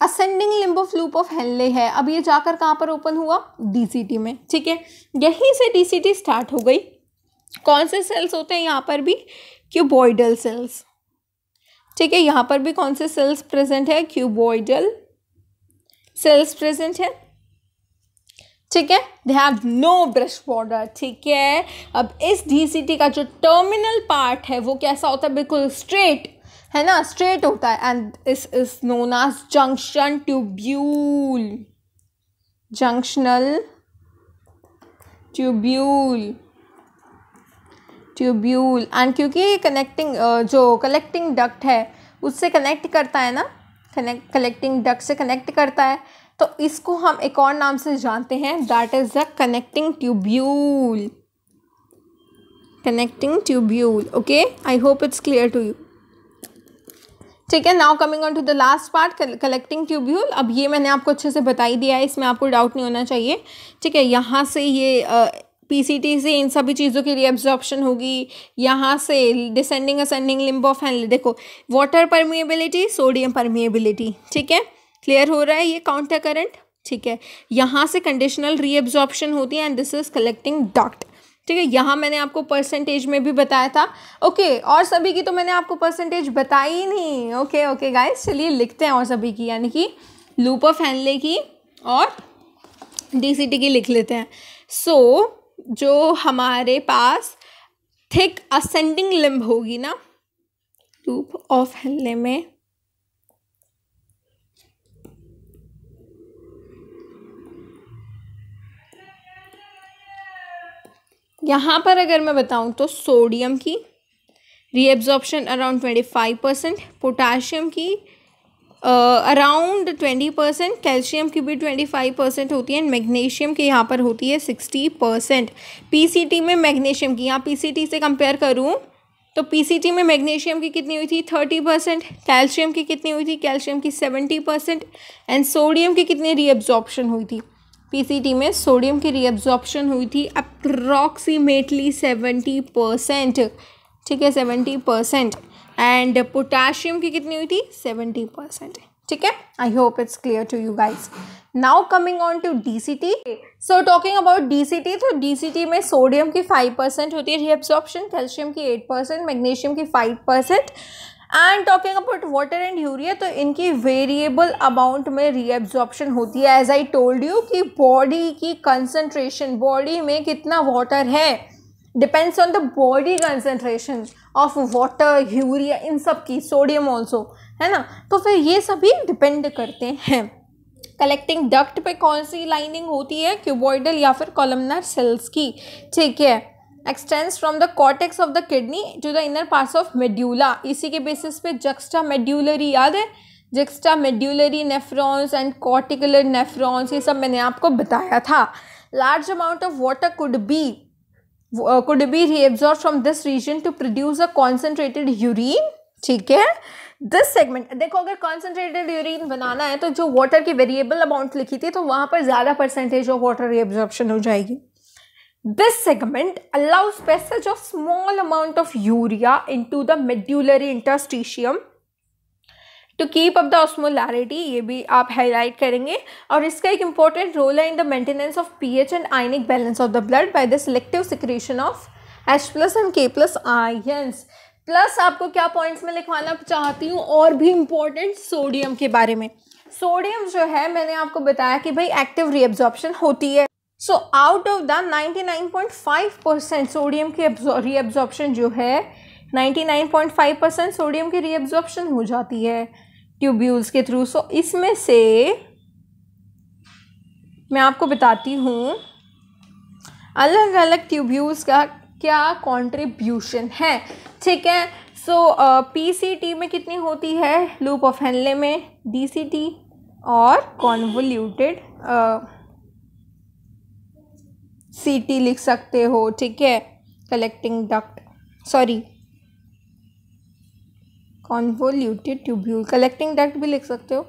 ascending limb of loop of Henle है अब ये जाकर कहाँ पर ओपन हुआ डीसीटी में ठीक है यहीं से डीसीटी स्टार्ट हो गई कौन से सेल्स होते हैं यहाँ पर भी क्यूबॉइडल सेल्स ठीक है यहाँ पर भी कौन से सेल्स प्रेजेंट है क्यूबॉइडल सेल्स प्रेजेंट है ठीक है they have no brush border ठीक है अब इस डीसीटी का जो टर्मिनल पार्ट है वो कैसा होता है बिल्कुल स्ट्रेट है ना स्ट्रेट होता है and this is known as junction tubule junctional tubule tubule and क्योंकि कनेक्टिंग जो कलेक्टिंग डक्ट है उससे कनेक्ट करता है ना कनेक्ट कलेक्टिंग डक्ट से कनेक्ट करता है तो इसको हम एक और नाम से जानते हैं that is the connecting tubule connecting tubule okay I hope it's clear to you ठीक है now coming on to the last part collecting tubule अब ये मैंने आपको अच्छे से बताई दिया है इसमें आपको डाउट नहीं होना चाहिए ठीक है यहाँ से ये सी टी से इन सभी चीज़ों के लिए एब्जॉर्प्शन होगी यहाँ से descending ascending limb of Henle देखो वाटर परमिएबिलिटी सोडियम परमिएबिलिटी ठीक है क्लियर हो रहा है ये काउंटर करंट ठीक है यहाँ से कंडीशनल रीअब्जॉर्प्शन होती है and this is collecting duct ठीक है यहाँ मैंने आपको परसेंटेज में भी बताया था ओके और सभी की तो मैंने आपको परसेंटेज बताई नहीं ओके ओके गाइस चलिए लिखते हैं और सभी की यानी कि लूप ऑफ हैंडले की और डीसीटी की लिख लेते हैं सो so, जो हमारे पास थिक असेंडिंग लिम्ब होगी ना लूप ऑफ हैंडले में यहाँ पर अगर मैं बताऊँ तो सोडियम की reabsorption around twenty five percent potassium की अराउंड ट्वेंटी परसेंट कैल्शियम की भी ट्वेंटी फाइव परसेंट होती है एंड मैग्नीशियम की यहाँ पर होती है sixty percent P C T में मैग्नीशियम की यहाँ पी सी टी से कंपेयर करूँ तो पी सी टी में मैग्नीशियम की कितनी हुई थी थर्टी परसेंट कैल्शियम की कितनी हुई थी कैल्शियम की सेवेंटी परसेंट एंड सोडियम की कितनी रीअब्जॉर्बशन हुई थी पीसीटी में सोडियम की रीअब्जॉर्प्शन हुई थी अप्रॉक्सीमेटली सेवेंटी परसेंट ठीक है सेवेंटी परसेंट एंड पोटाशियम की कितनी हुई थी सेवेंटी परसेंट ठीक है I hope it's clear to you guys now coming on to D C T so talking about D C T तो डी सी टी में सोडियम की फाइव परसेंट होती है रीअब्जॉर्प्शन कैल्शियम की एट परसेंट मैग्नीशियम की five percent and talking about water and urea तो इनकी variable amount में रीएब्जॉर्प्शन होती है एज आई टोल्ड यू कि बॉडी की कंसनट्रेशन बॉडी में कितना वाटर है depends on the body concentration of water urea इन सब की सोडियम ऑल्सो है ना तो फिर ये सभी डिपेंड करते हैं कलेक्टिंग डक्ट पे कौन सी लाइनिंग होती है क्यूबॉइडल या फिर कॉलमनर सेल्स की ठीक है extends from the cortex of the kidney to the inner parts of medulla इसी के बेसिस पे जक्स्टा मेड्यूलरी याद है juxta medullary nephrons and corticular nephrons ये सब मैंने आपको बताया था large amount of water could be could be reabsorb from this region to produce a concentrated urine ठीक है दिस सेगमेंट देखो अगर कॉन्सेंट्रेटेड यूरिन बनाना है तो जो वाटर की वेरिएबल अमाउंट लिखी थी तो वहाँ पर ज़्यादा परसेंटेज ऑफ वाटर रीअब्जॉर्बन हो जाएगी This segment allows passage of small amount of urea into the medullary interstitium to keep up the osmolarity ये भी आप हाईलाइट करेंगे और इसका एक इंपॉर्टेंट रोल है in the maintenance of pH and ionic balance of the blood by the selective secretion of H plus and K plus ions plus आपको क्या पॉइंट्स में लिखवाना चाहती हूँ और भी इम्पोर्टेंट सोडियम के बारे में सोडियम जो है मैंने आपको बताया कि भाई एक्टिव रीअब्जॉर्प्शन होती है so out of the 99.5 percent sodium की रीअब्जॉर्प्शन जो है 99.5 परसेंट सोडियम की रीअब्जॉर्प्शन हो जाती है ट्यूब्यूल्स के थ्रू सो so, इसमें से मैं आपको बताती हूँ अलग अलग ट्यूब्यूल्स का क्या कंट्रीब्यूशन है ठीक है सो पीसीटी में कितनी होती है लूप ऑफ हेनले में डीसीटी और कॉन्वोल्यूटेड सीटी लिख सकते हो ठीक है collecting duct sorry convoluted tubule collecting duct भी लिख सकते हो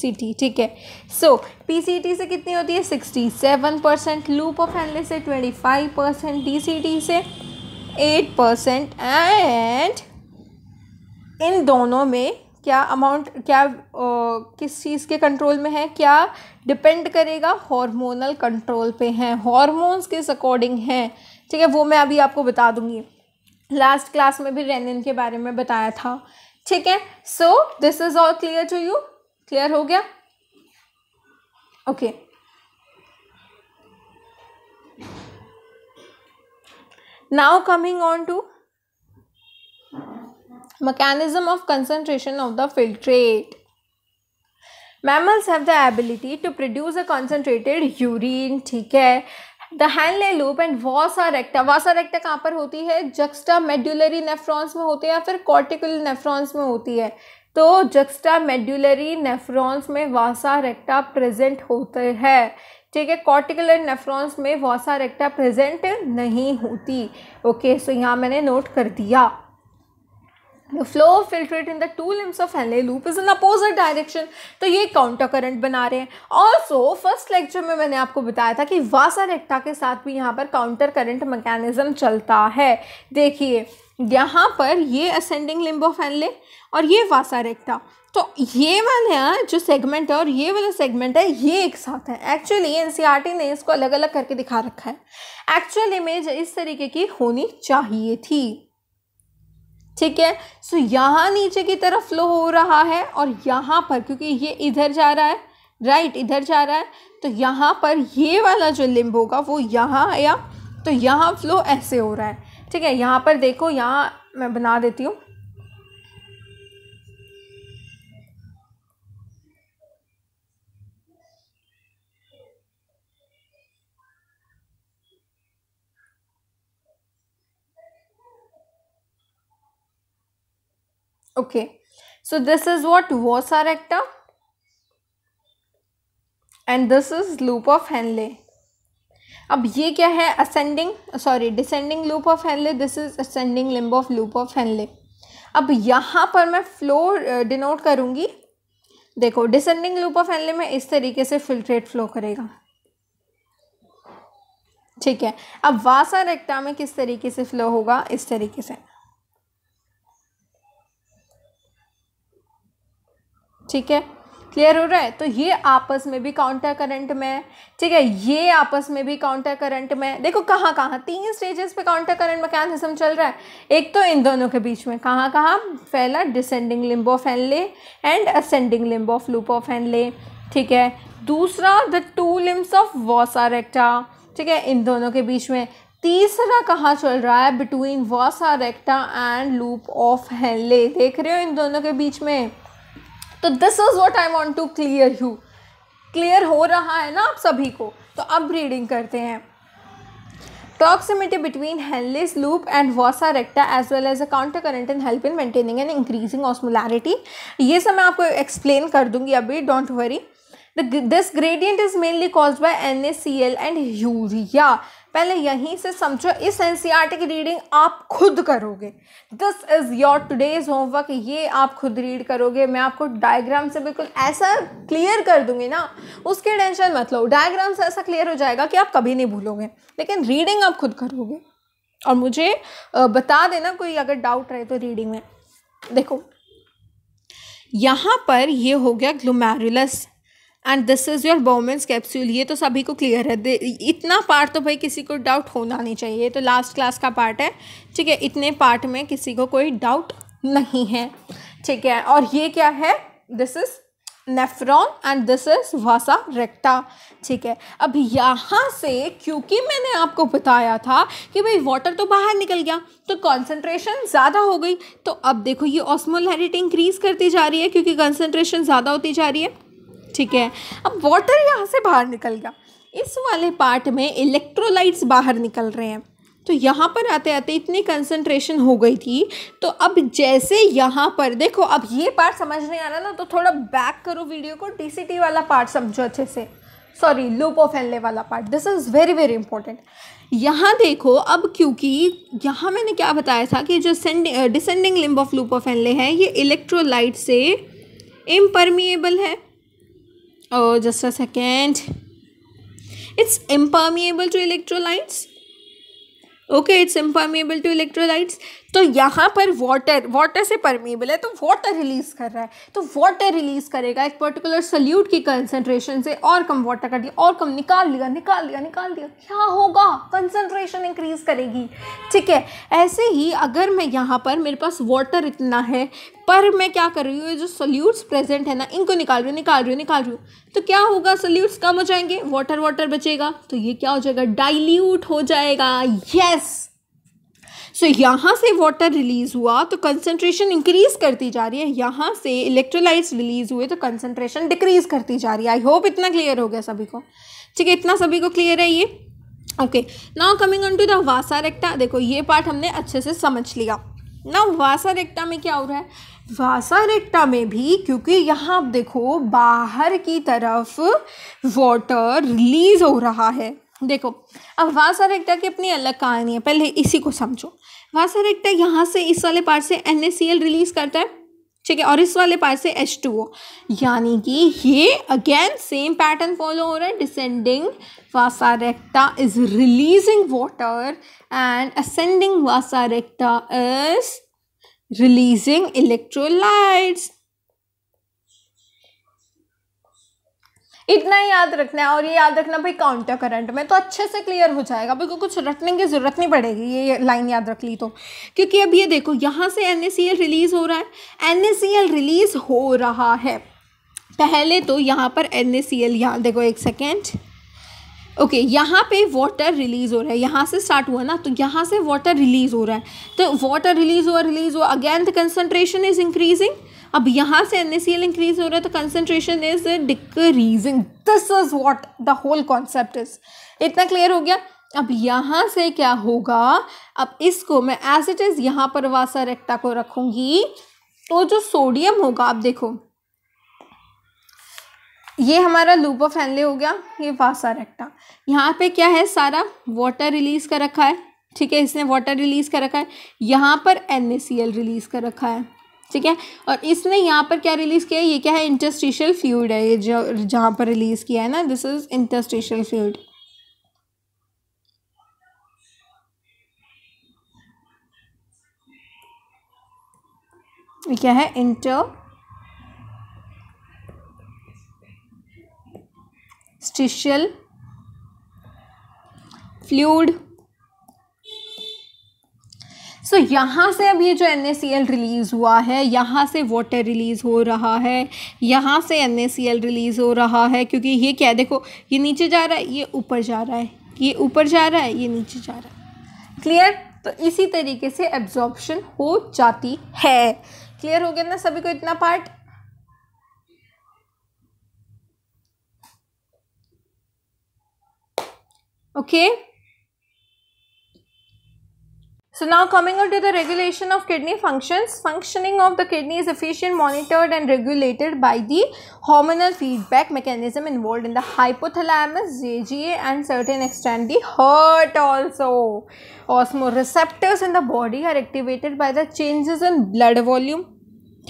सीटी ठीक है सो पीसीटी से कितनी होती है sixty seven percent loop of Henle's से ट्वेंटी फाइव परसेंट डी से एट परसेंट एंड इन दोनों में क्या अमाउंट क्या किस चीज़ के कंट्रोल में है क्या डिपेंड करेगा हार्मोनल कंट्रोल पे हैं हॉर्मोन्स किस अकॉर्डिंग हैं ठीक है वो मैं अभी आपको बता दूंगी लास्ट क्लास में भी रेनिन के बारे में बताया था ठीक है so this is all clear to you clear हो गया okay okay. now coming on to mechanism of concentration of the filtrate mammals have the ability to produce a concentrated urine ठीक है द ले लूप एंड वासा रेक्टा वासा रेक्टा कहाँ पर होती है juxta medullary nephrons में होती है या फिर कॉर्टिकुलर नेफ्रॉन्स में होती है तो जक्स्टा मेड्यूलरी नेफ्रॉन्स में वासा रेक्टा प्रेजेंट होते हैं ठीक है कॉर्टिकुलर नेफ्रॉन्स में वासा रेक्टा प्रेजेंट नहीं होती ओके सो यहाँ मैंने नोट कर दिया The flow of filtrate in the two limbs of Henley loop is in opposite direction. तो ये काउंटर करंट बना रहे हैं ऑल्सो फर्स्ट लेक्चर में मैंने आपको बताया था कि वासा रेक्टा के साथ भी यहाँ पर काउंटर करंट मैकेनिज्म चलता है देखिए यहाँ पर ये असेंडिंग लिम्ब ऑफ एनले और ये वासा रेक्टा तो ये वाला जो सेगमेंट है और ये वाला सेगमेंट है ये एक साथ है एक्चुअली एन e ने इसको अलग अलग करके दिखा रखा है एक्चुअल इमेज इस तरीके की होनी चाहिए थी ठीक है सो so, यहाँ नीचे की तरफ फ्लो हो रहा है और यहाँ पर क्योंकि ये इधर जा रहा है राइट इधर जा रहा है तो यहाँ पर ये वाला जो लिम्ब होगा वो यहाँ आया तो यहाँ फ्लो ऐसे हो रहा है ठीक है यहाँ पर देखो यहाँ मैं बना देती हूँ Okay, so this is what Vosa recta and this is loop of Henle. अब ये क्या है ascending sorry descending loop of Henle this is ascending limb of loop of Henle अब यहाँ पर मैं फ्लो डिनोट uh, करूँगी देखो डिसेंडिंग लूप ऑफ हेनले में इस तरीके से फिल्ट्रेट फ्लो करेगा ठीक है अब वासा रेक्टा में किस तरीके से फ्लो होगा इस तरीके से ठीक है क्लियर हो रहा है तो ये आपस में भी काउंटर करंट में है ठीक है ये आपस में भी काउंटर करंट में है देखो कहाँ कहाँ तीन स्टेजेस पे काउंटर करंट मैकेनिज्म चल रहा है एक तो इन दोनों के बीच में कहाँ कहाँ फैला descending limb of Henle and ascending limb of loop of Henle ठीक है दूसरा the two limbs of vasa recta ठीक है इन दोनों के बीच में तीसरा कहाँ चल रहा है between vasa recta and loop of Henle देख रहे हो इन दोनों के बीच में तो this is what I want to clear you clear हो रहा है ना आप सभी को तो अब रीडिंग करते हैं proximity between Henle's loop and vasa recta as well as a counter current in help in maintaining and increasing osmolarity ये सब मैं आपको एक्सप्लेन कर दूंगी अभी don't worry this gradient is mainly cause by N A C L and urea पहले यहीं से समझो इस एनसीआर e की रीडिंग आप खुद करोगे this is your today's homework ये आप खुद रीड करोगे मैं आपको डायग्राम से बिल्कुल ऐसा क्लियर कर दूंगी ना उसके टेंशन मत लो डायग्राम से ऐसा क्लियर हो जाएगा कि आप कभी नहीं भूलोगे लेकिन रीडिंग आप खुद करोगे और मुझे बता देना कोई अगर डाउट रहे तो रीडिंग में देखो यहाँ पर ये हो गया glomerulus and this is your Bowman's capsule ये तो सभी को क्लियर है इतना पार्ट तो भाई किसी को डाउट होना नहीं चाहिए ये तो लास्ट क्लास का पार्ट है ठीक है इतने पार्ट में किसी को कोई डाउट नहीं है ठीक है और ये क्या है this is nephron and this is vasa recta ठीक है अब यहाँ से क्योंकि मैंने आपको बताया था कि भाई वाटर तो बाहर निकल गया तो कॉन्सेंट्रेशन ज़्यादा हो गई तो अब देखो ये ऑस्मोलैरिटी इंक्रीज़ करती जा रही है क्योंकि कॉन्सेंट्रेशन ज़्यादा होती जा रही है ठीक है अब वाटर यहाँ से बाहर निकल गया इस वाले पार्ट में इलेक्ट्रोलाइट्स बाहर निकल रहे हैं तो यहाँ पर आते आते इतनी कंसंट्रेशन हो गई थी तो अब जैसे यहाँ पर देखो अब ये पार्ट समझ नहीं आ रहा ना तो थोड़ा बैक करो वीडियो को टी वाला पार्ट समझो अच्छे से सॉरी लूप ऑफ एनले वाला part this is very very important यहाँ देखो अब क्योंकि यहाँ मैंने क्या बताया था कि जो descending limb of loop of Henle है ये इलेक्ट्रोलाइट से इम्परमिएबल है oh just a second it's impermeable to electrolytes okay it's impermeable to electrolytes तो यहाँ पर वाटर वाटर से परमेबल है तो वाटर रिलीज कर रहा है तो वाटर रिलीज करेगा एक पर्टिकुलर सल्यूट की कंसनट्रेशन से और कम वाटर कर दिया और कम निकाल लिया निकाल लिया निकाल दिया क्या होगा कंसनट्रेशन इंक्रीज करेगी ठीक है ऐसे ही अगर मैं यहाँ पर मेरे पास वाटर इतना है पर मैं क्या कर रही हूँ जो सोल्यूट्स प्रेजेंट है ना इनको निकाल रही हूँ निकाल रही हूँ निकाल रही हूँ तो क्या होगा सोल्यूट्स कम हो जाएंगे वाटर वाटर बचेगा तो ये क्या हो जाएगा डाइल्यूट हो जाएगा यस सो so, यहाँ से वाटर रिलीज हुआ तो कंसनट्रेशन इंक्रीज करती जा रही है यहाँ से इलेक्ट्रोलाइट्स रिलीज हुए तो कंसनट्रेशन डिक्रीज करती जा रही है आई होप इतना क्लियर हो गया सभी को ठीक है इतना सभी को क्लियर है ये okay now coming on to the vasa recta देखो ये पार्ट हमने अच्छे से समझ लिया ना वासा रेक्टा में क्या हो रहा है वासा रेक्टा में भी क्योंकि यहाँ आप देखो बाहर की तरफ वाटर रिलीज हो रहा है देखो अब वासा रेक्टा की अपनी अलग कहानी है पहले इसी को समझो वासा रेक्टा यहाँ से इस वाले पार्ट से एन रिलीज करता है ठीक है और इस वाले पार्ट से एच टू ओ यानी कि ये अगेन सेम पैटर्न फॉलो हो रहा है descending vasa recta is releasing water and ascending vasa recta is releasing electrolytes इतना ही याद रखना है और ये याद रखना भाई काउंटर करंट में तो अच्छे से क्लियर हो जाएगा बिल्कुल कुछ रटने की ज़रूरत नहीं पड़ेगी ये लाइन याद रख ली तो क्योंकि अब ये देखो यहाँ से एन रिलीज़ हो रहा है एन रिलीज़ हो रहा है पहले तो यहाँ पर एन याद देखो एक सेकेंड ओके okay, यहाँ पे वाटर रिलीज़ हो रहा है यहाँ से स्टार्ट हुआ ना तो यहाँ से वाटर रिलीज़ हो रहा है तो वाटर रिलीज़ हुआ रिलीज़ हुआ again the concentration is increasing अब यहाँ से एन इंक्रीज हो रहा है तो concentration is decreasing this is what the whole concept is इतना क्लियर हो गया अब यहाँ से क्या होगा अब इसको मैं एज इट इज़ यहाँ पर वासा रेक्टा को रखूँगी तो जो सोडियम होगा आप देखो ये हमारा लूप ऑफ एनले हो गया ये वासा रेक्टा यहाँ पे क्या है सारा वाटर रिलीज कर रखा है ठीक है इसने वाटर रिलीज कर रखा है यहाँ पर एन रिलीज कर रखा है ठीक है और इसने यहाँ पर क्या रिलीज़ किया है ये क्या है इंटरस्टिशियल फ्यूड है ये जो जहाँ पर रिलीज़ किया है ना दिस इज इंटरस्टिशियल फ्यूड क्या है interstitial fluid so so, यहाँ से अब ये जो एन रिलीज़ हुआ है यहाँ से वाटर रिलीज़ हो रहा है यहाँ से एन रिलीज़ हो रहा है क्योंकि ये क्या है देखो ये नीचे जा रहा है ये ऊपर जा रहा है ये ऊपर जा रहा है ये नीचे जा रहा है क्लियर तो इसी तरीके से एब्जॉर्बशन हो जाती है क्लियर हो गया ना सभी को इतना part Okay. So now coming on to the regulation of kidney functions, functioning of the kidney is efficient, monitored and regulated by the hormonal feedback mechanism involved in the hypothalamus, JGA and certain extent the heart also. Osmoreceptors in the body are activated by the changes in blood volume.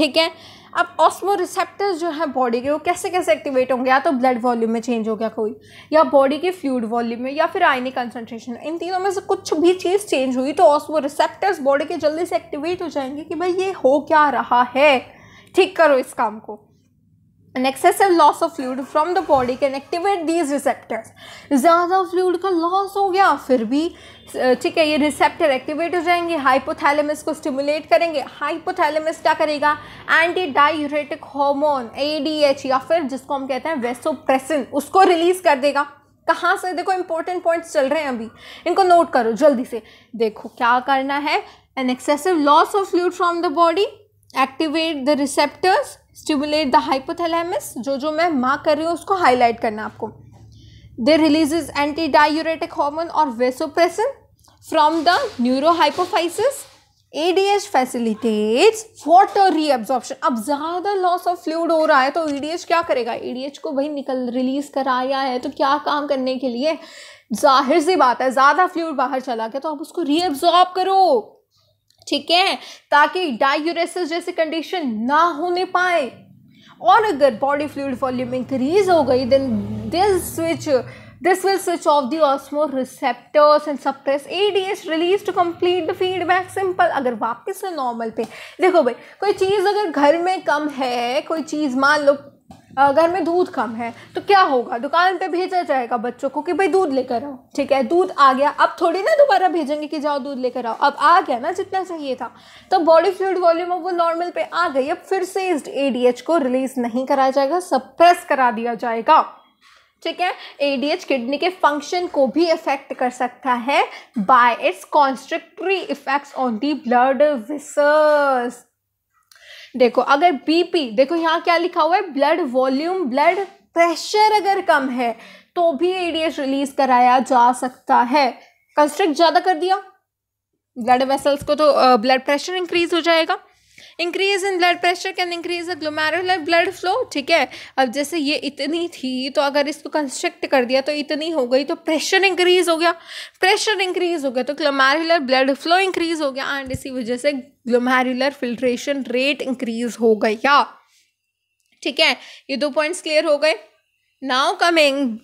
ठीक है अब osmo receptors जो हैं body के वो कैसे कैसे activate होंगे या तो ब्लड वॉल्यूम में चेंज हो गया कोई या बॉडी के फ्लूड वॉल्यूम में या फिर आईनी कंसनट्रेशन इन तीनों में से कुछ भी चीज़ चेंज हुई तो ऑस्मो रिसेप्टर्स बॉडी के जल्दी से एक्टिवेट हो जाएंगे कि भाई ये हो क्या रहा है ठीक करो इस काम को an excessive loss of fluid from the body can activate these receptors ज़्यादा फ्लूड का लॉस हो गया फिर भी ठीक है ये रिसेप्टर एक्टिवेट हो जाएंगे हाइपोथैलेमस को स्टिमुलेट करेंगे हाइपोथैलेमस क्या करेगा एंटी डायूरेटिक डी एच या फिर जिसको हम कहते हैं वेसोप्रेसिन उसको रिलीज़ कर देगा कहाँ से देखो इंपॉर्टेंट पॉइंट्स चल रहे हैं अभी इनको नोट करो जल्दी से देखो क्या करना है an excessive loss of fluid from the body activate the receptors stimulate the hypothalamus जो जो मैं मार्क कर रही हूँ उसको हाईलाइट करना आपको they release anti diuretic hormone और vasopressin from the neurohypophysis ADH facilitates water reabsorption अब ज़्यादा लॉस ऑफ फ्लूड हो रहा है तो ईडीएच क्या करेगा ईडीएच को भाई निकल रिलीज कराया है तो क्या काम करने के लिए जाहिर सी बात है ज़्यादा फ्लूड बाहर चला गया तो आप उसको रीअब्जॉर्ब करो ठीक है ताकि डायूरेसिस जैसी कंडीशन ना होने पाए और अगर बॉडी फ्लूड वॉल्यूम इंक्रीज हो गई then this switch off will osmoreceptors and suppress A D S release to complete the feedback simple अगर वापस से नॉर्मल पे देखो भाई कोई चीज़ अगर घर में कम है कोई चीज़ मान लो घर में दूध कम है तो क्या होगा दुकान पे भेजा जाएगा बच्चों को कि भाई दूध लेकर आओ ठीक है दूध आ गया अब थोड़ी ना दोबारा भेजेंगे कि जाओ दूध लेकर आओ अब आ गया ना जितना चाहिए था तो बॉडी फ्लूड वॉल्यूम अब वो नॉर्मल पे आ गई अब फिर से इस ए को रिलीज नहीं कराया जाएगा सप्रेस करा दिया जाएगा ठीक है एडीएच किडनी के फंक्शन को भी इफेक्ट कर सकता है by its constrictory effects on the blood vessels देखो अगर बीपी देखो यहाँ क्या लिखा हुआ है ब्लड वॉल्यूम ब्लड प्रेशर अगर कम है तो भी एडीएस रिलीज कराया जा सकता है कंस्ट्रक्ट ज़्यादा कर दिया ब्लड वेसल्स को तो ब्लड प्रेशर इंक्रीज हो जाएगा increase in blood pressure can increase the glomerular blood flow ठीक है अब जैसे ये इतनी थी तो अगर इसको कंस्ट्रक्ट कर दिया तो इतनी हो गई तो प्रेशर इंक्रीज हो गया प्रेशर इंक्रीज हो गया तो ग्लोमेरुलर ब्लड फ्लो इंक्रीज हो गया एंड इसी वजह से ग्लोमेरुलर फिल्ट्रेशन रेट इंक्रीज हो गया ठीक है ये दो पॉइंट्स क्लियर हो गए now coming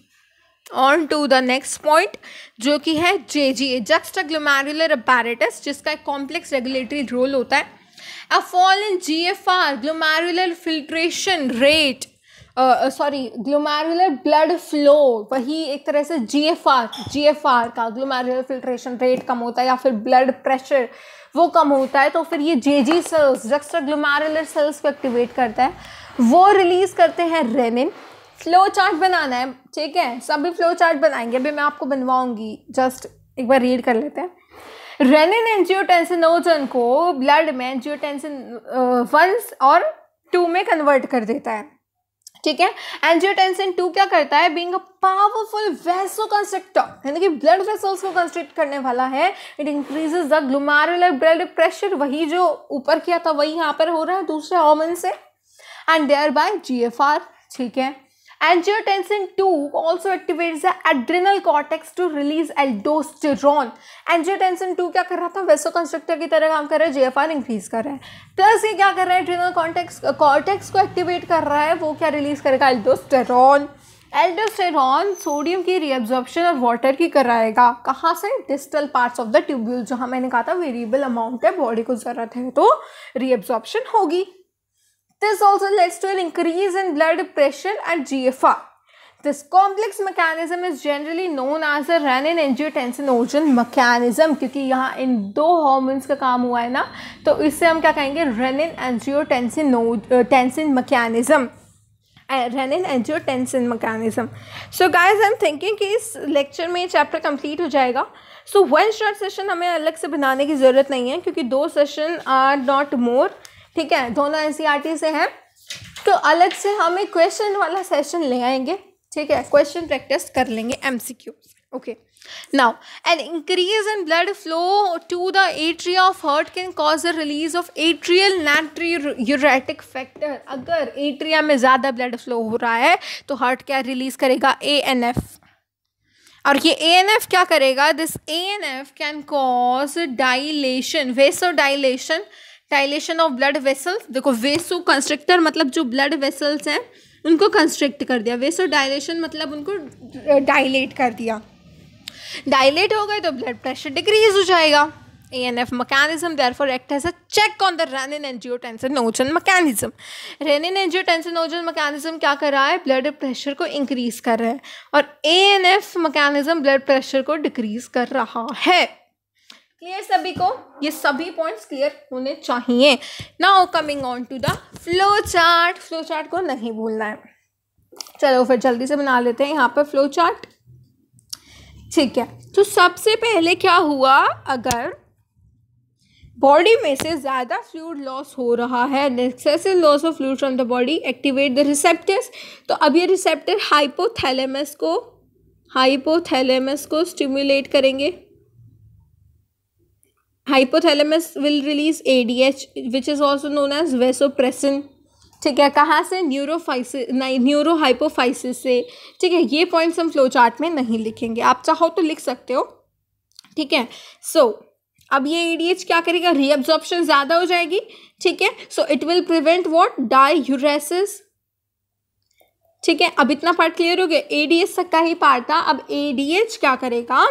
on to the next point जो कि है जे जी ए जक्स्ट ग्लोमेरुलर अपैरेटस जिसका एक कॉम्प्लेक्स रेगुलेटरी रोल होता है A fall in GFR, glomerular filtration rate, sorry glomerular blood flow वही एक तरह से G F R G F R का ग्लोमेरुलर फिल्ट्रेशन रेट कम होता है या फिर ब्लड प्रेशर वो कम होता है तो फिर ये J G cells juxtaglomerular cells को एक्टिवेट करता है वो रिलीज़ करते हैं रेनिन फ्लो चार्ट बनाना है ठीक है सभी फ्लो चार्ट बनाएंगे अभी मैं आपको बनवाऊँगी जस्ट एक बार रीड कर लेते हैं रेनिन एंजियोटेंसिनोजन को ब्लड में एंजियोटेंसिन वंस और टू में कन्वर्ट कर देता है ठीक है एंजियोटेंसिन टू क्या करता है being a powerful vasoconstrictor यानी कि ब्लड वेसल्स को कंस्ट्रक्ट करने वाला है it increases the glomerular blood pressure वही जो ऊपर किया था वही यहाँ पर हो रहा है दूसरे ऑमन से एंड देयर बाय जी ठीक है Angiotensin 2 also activates the adrenal cortex to release aldosterone. Angiotensin 2 क्या कर रहा था वैसो कंस्ट्रक्टर की तरह काम कर रहा है एफ आर इंक्रीज कर रहा है प्लस ये क्या कर रहा है एड्रिनल कॉन्टेक्स कॉर्टेक्स को एक्टिवेट कर रहा है वो क्या रिलीज करेगा एल्डोस्टेरॉन एल्डोस्टेरॉन सोडियम की रीअब्जॉर्प्शन और वाटर की कराएगा कहाँ से distal parts of the tubule जहाँ मैंने कहा था वेरिएबल अमाउंट है बॉडी को ज़रूरत है तो रीअब्जॉर्प्शन होगी This also leads to an increase in blood pressure and GFR. This complex mechanism is generally known as a renin angiotensinogen mechanism क्योंकि यहाँ इन दो हॉर्मोन्स का काम हुआ है ना तो इससे हम क्या कहेंगे renin angiotensin टेंसिन mechanism renin angiotensin mechanism so guys I am thinking कि इस लेक्चर में चैप्टर कंप्लीट हो जाएगा सो वन शॉर्ट सेशन हमें अलग से बनाने की ज़रूरत नहीं है क्योंकि दो सेशन आर नॉट मोर ठीक है दोनों एनसीईआरटी e से हैं तो अलग से हम एक क्वेश्चन वाला सेशन ले आएंगे ठीक है क्वेश्चन प्रैक्टिस कर लेंगे M C Q okay now an increase in blood flow to the atria of heart can cause a release of atrial natriuretic factor अगर एट्रिया में ज़्यादा ब्लड फ्लो हो रहा है तो हर्ट क्या रिलीज करेगा ए एन एफ और ये ए एन एफ क्या करेगा this A N F can cause dilation vasodilation dilation of blood vessels देखो वेसो कंस्ट्रक्टर मतलब जो ब्लड वेसल्स हैं उनको कंस्ट्रक्ट कर दिया वेसो डायलेशन मतलब उनको डायलेट कर दिया डायलेट हो गए तो ब्लड प्रेशर डिक्रीज हो जाएगा check on the renin a टेंसन on mechanism renin mechanism. टेंसन angiotensinogen मकैनिज्म क्या कर रहा है ब्लड प्रेशर को इंक्रीज कर रहा है और A N F mechanism blood pressure को डिक्रीज कर रहा है क्लियर सभी को ये सभी पॉइंट्स क्लियर होने चाहिए now coming on to the flow chart flow chart को नहीं भूलना है चलो फिर जल्दी से बना लेते हैं यहाँ पर फ्लो चार्ट ठीक है तो सबसे पहले क्या हुआ अगर बॉडी में से ज़्यादा फ्लूड लॉस हो रहा है excessive loss of fluid from the body activate the receptors तो अब ये रिसेप्टर हाइपोथैलेमस को हाइपोथैलेमस को स्टिमुलेट करेंगे release A D H which is also known as vasopressin ठीक है कहाँ से न्यूरोफाइसिस न्यूरो हाइपोफाइसिस से ठीक है ये पॉइंट्स हम फ्लो चार्ट में नहीं लिखेंगे आप चाहो तो लिख सकते हो ठीक है सो so, अब ये ई क्या करेगा रीअब्जॉर्प्शन ज़्यादा हो जाएगी ठीक है so it will prevent diuresis ठीक है अब इतना पार्ट क्लियर हो गया ए एडीएच तक का ही पार्ट था अब ए डी एच क्या करेगा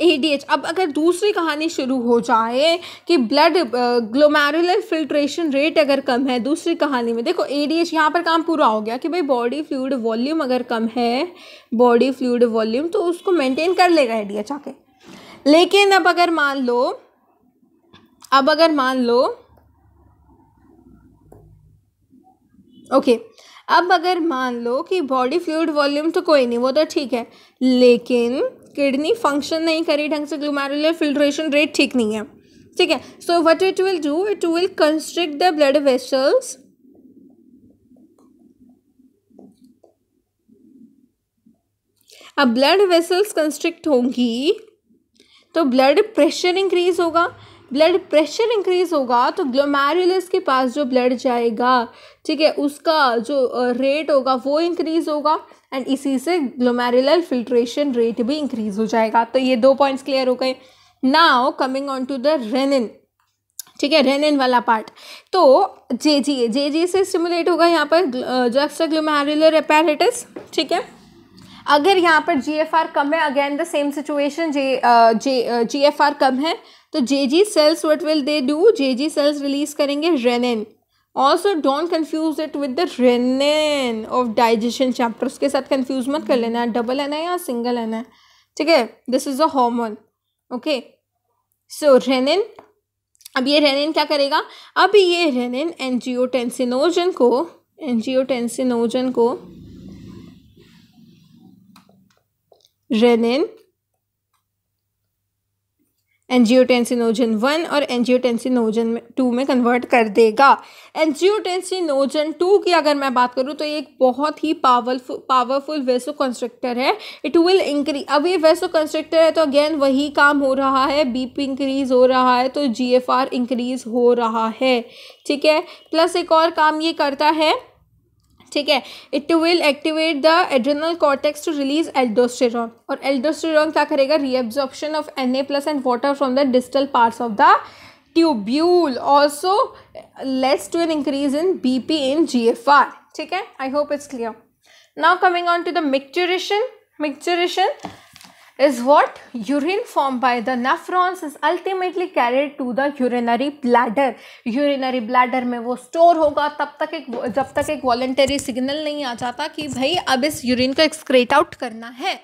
ए डी एच अब अगर दूसरी कहानी शुरू हो जाए कि ब्लड ग्लोमेरुलर फिल्ट्रेशन रेट अगर कम है दूसरी कहानी में देखो ए डी एच यहाँ पर काम पूरा हो गया कि भाई बॉडी फ्लूड वॉल्यूम अगर कम है बॉडी फ्लूड वॉल्यूम तो उसको मेंटेन कर लेगा एडीएच आके लेकिन अब अगर मान लो अब अगर मान लो ओके अब अगर मान लो कि बॉडी फ्लूड वॉल्यूम तो कोई नहीं वो तो ठीक है लेकिन किडनी फंक्शन नहीं करी ढंग से ग्लूमारुलर फिल्ट्रेशन रेट ठीक नहीं है ठीक है so what it will do it will constrict the blood vessels अब ब्लड वेसल्स कंस्ट्रिक्ट होंगी तो ब्लड प्रेशर इंक्रीज होगा ब्लड प्रेशर इंक्रीज होगा तो ग्लोमेरुलस के पास जो ब्लड जाएगा ठीक है उसका जो रेट होगा वो इंक्रीज होगा एंड इसी से ग्लोमेरुलर फिल्ट्रेशन रेट भी इंक्रीज हो जाएगा तो ये दो पॉइंट्स क्लियर हो गए now coming on to the renin ठीक है रेनिन वाला पार्ट तो जे जी जे जी से स्टिमुलेट होगा यहाँ पर जस्ट ग्लोमेरुलर एपेरेटिस ठीक है अगर यहाँ पर जी एफ आर कम है again the same situation J J G F R कम है तो J G cells what will they do J G cells release करेंगे renin also don't confuse it with the renin of digestion chapter उसके साथ confuse मत कर लेना double N है या सिंगल एन है ठीक है this is a hormone okay so renin अब ये रेनिन क्या करेगा अब ये रेनिन एनजीओटेंसिनोजन को एनजीओटेंसिनोजन को रेनिन एनजियोटेंसिनोजन वन और एनजियोटेंसिनोजन टू में कन्वर्ट कर देगा एनजियोटेंसिनोजन टू की अगर मैं बात करूँ तो ये एक बहुत ही पावरफुल पावरफुल वेसो कंस्ट्रक्टर है इट विल इंक्रीज अब ये वेसो कंस्ट्रक्टर है तो अगेन वही काम हो रहा है बीपी इंक्रीज हो रहा है तो जी इंक्रीज हो रहा है ठीक है प्लस एक और काम ये करता है ठीक है it will activate the adrenal cortex to release aldosterone और एल्डोस्टेरॉन क्या करेगा reabsorption of N A plus and water from the distal parts of the tubule also leads to an increase in B P in G F R ठीक है I hope it's clear now coming on to the micturition micturition is what urine formed by the nephrons is ultimately carried to the urinary bladder urinary bladder mein wo store hoga tab tak ek jab tak ek voluntary signal nahi aa jata ki bhai ab is urine ko excrete out karna hai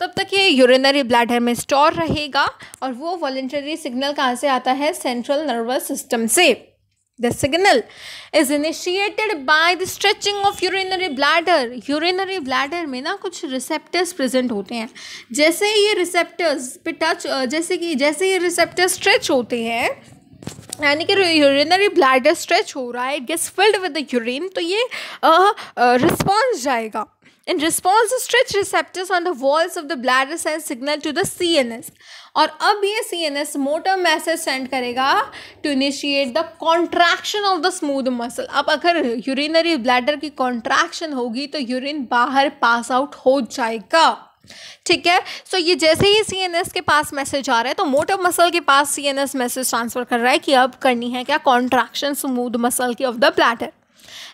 तब तक ये urinary bladder में store रहेगा और वो voluntary signal कहाँ से आता है सेंट्रल नर्वस सिस्टम से The signal is initiated by the stretching of urinary bladder. Urinary bladder में ना कुछ receptors present होते हैं जैसे ये receptors पे touch जैसे कि जैसे ये receptors stretch होते हैं यानी कि यूरिनरी ब्लैडर स्ट्रेच हो रहा है it gets filled with the urine तो ये रिस्पॉन्स जाएगा in response stretch receptors on the walls of the bladder send signal to the C N S और अब ये सी एन एस मोटर मैसेज सेंड करेगा to initiate the contraction of the smooth muscle अब अगर यूरिनरी ब्लैडर की contraction होगी तो यूरिन बाहर पास आउट हो जाएगा ठीक है सो so, ये जैसे ही सी एन एस के पास मैसेज आ रहा है तो मोटर मसल के पास C N S message transfer कर रहा है कि अब करनी है क्या कॉन्ट्रैक्शन स्मूथ मसल की of the bladder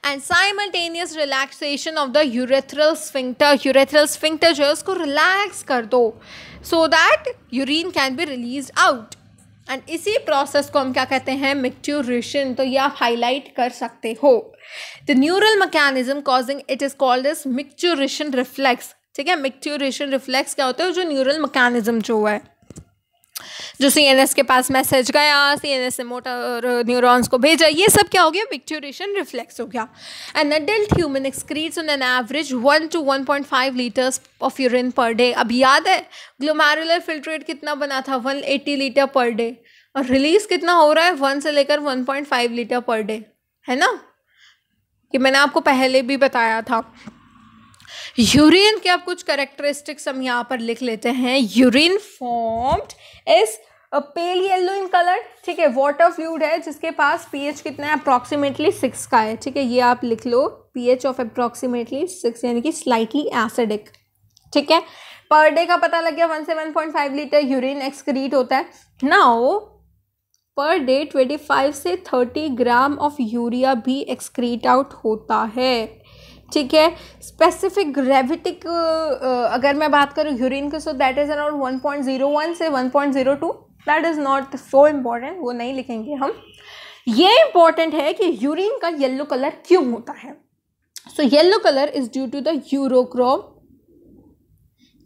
and simultaneous relaxation of the urethral sphincter urethral sphincter जो है उसको रिलैक्स कर दो so that urine can be release out and इसी प्रोसेस को हम क्या कहते हैं मिक्ट्यूरेशन तो ये आप हाईलाइट कर सकते हो the neural mechanism causing it is called is micturition reflex ठीक है मिक्ट्यूरेशन रिफ्लेक्स क्या होता है जो न्यूरल मैकेनिज्म जो है जो सी एन एस के पास मैसेज गया सी एन एस ने मोटर न्यूरॉन्स को भेजा ये सब क्या हो गया विक्टोरेशन रिफ्लेक्स हो गया an adult human excretes on an average one to one point five litres of urine per day अब याद है ग्लोमेरुलर फिल्ट्रेट कितना बना था one eighty litre per day और रिलीज कितना हो रहा है वन से लेकर one point five litre per day है ना कि मैंने आपको पहले भी बताया था यूरिन के अब कुछ करेक्टरिस्टिक्स हम यहाँ पर लिख लेते हैं urine formed is pale yellow in colour ठीक है वाटर फ्लूड है जिसके पास पीएच कितना है अप्रॉक्सीमेटली सिक्स का है ठीक है ये आप लिख लो पीएच ऑफ अप्रॉक्सीमेटली सिक्स यानी कि स्लाइटली एसिडिक ठीक है पर डे का पता लग गया वन से one point five litre urine excrete होता है now per day twenty five से थर्टी ग्राम ऑफ यूरिया भी एक्सक्रीट आउट होता है ठीक है स्पेसिफिक ग्रेविटिक अगर मैं बात करूँ यूरिन का so that is around one point zero one से one point zero two that is not so important वो नहीं लिखेंगे हम ये इम्पॉर्टेंट है कि यूरिन का येल्लो कलर क्यों होता है so yellow colour is due to the urochrome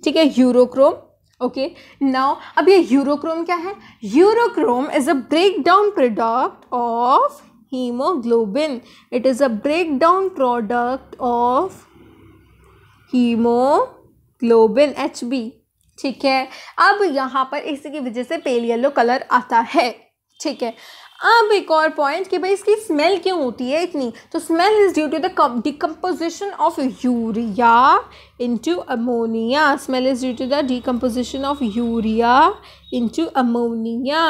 ठीक है यूरोक्रोम ओके नाउ अब ये यूरोक्रोम क्या है urochrome is a breakdown product of hemoglobin it is a breakdown product of haemoglobin H B ठीक है अब यहाँ पर इसी की वजह से पेल येलो कलर आता है ठीक है अब एक और पॉइंट कि भाई इसकी स्मेल क्यों होती है इतनी तो smell is due to the decomposition of urea into ammonia smell is due to the decomposition of urea into ammonia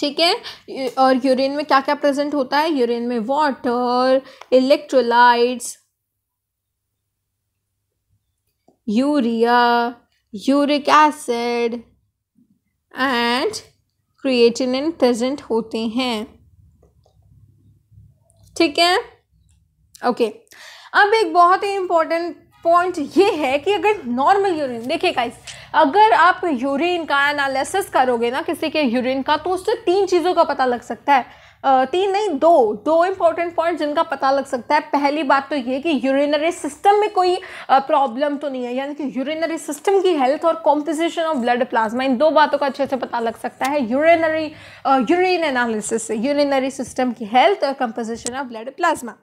ठीक है और यूरिन में क्या क्या प्रेजेंट होता है यूरिन में water electrolytes urea uric acid and creatinine present होते हैं ठीक है ओके okay. अब एक बहुत ही इंपॉर्टेंट पॉइंट ये है कि अगर नॉर्मल यूरिन देखिए गाइस अगर आप यूरिन का एनालिसिस करोगे ना किसी के यूरिन का तो उससे तीन चीज़ों का पता लग सकता है तीन नहीं दो दो इम्पॉर्टेंट पॉइंट जिनका पता लग सकता है पहली बात तो ये कि यूरिनरी सिस्टम में कोई प्रॉब्लम तो नहीं है यानी कि यूरिनरी सिस्टम की हेल्थ और कॉम्पोजिशन ऑफ ब्लड प्लाज्मा इन दो बातों का अच्छे से पता लग सकता है यूरिनरी यूरिन एनालिसिस से यूरिनरी सिस्टम की हेल्थ और कंपोजिशन ऑफ ब्लड प्लाज्मा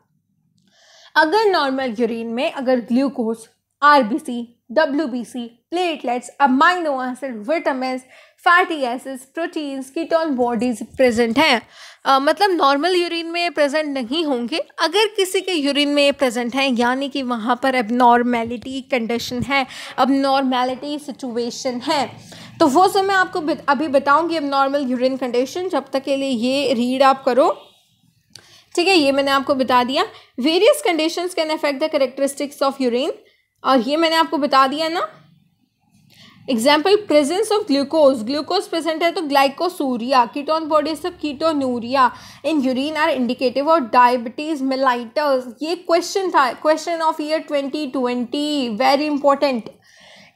अगर नॉर्मल यूरिन में अगर glucose C W B C platelets amino acid vitamin fatty acids proteins ketone bodies present हैं uh, मतलब नॉर्मल यूरिन में प्रेजेंट नहीं होंगे अगर किसी के यूरिन में प्रेजेंट हैं यानी कि वहाँ पर एबनॉर्मेलिटी कंडीशन है नॉर्मेलिटी सिचुएशन है तो वो सब मैं आपको अभी बताऊँगी अब नॉर्मल यूरिन कंडीशन जब तक के लिए ये रीड आप करो ठीक है ये मैंने आपको बता दिया various conditions can affect the characteristics of urine और ये मैंने आपको बता दिया ना example presence of glucose glucose present है तो glycosuria ketone bodies of ketonuria in urine are indicative और डायबिटीज मेलाइटस ये क्वेश्चन था question of year twenty twenty very important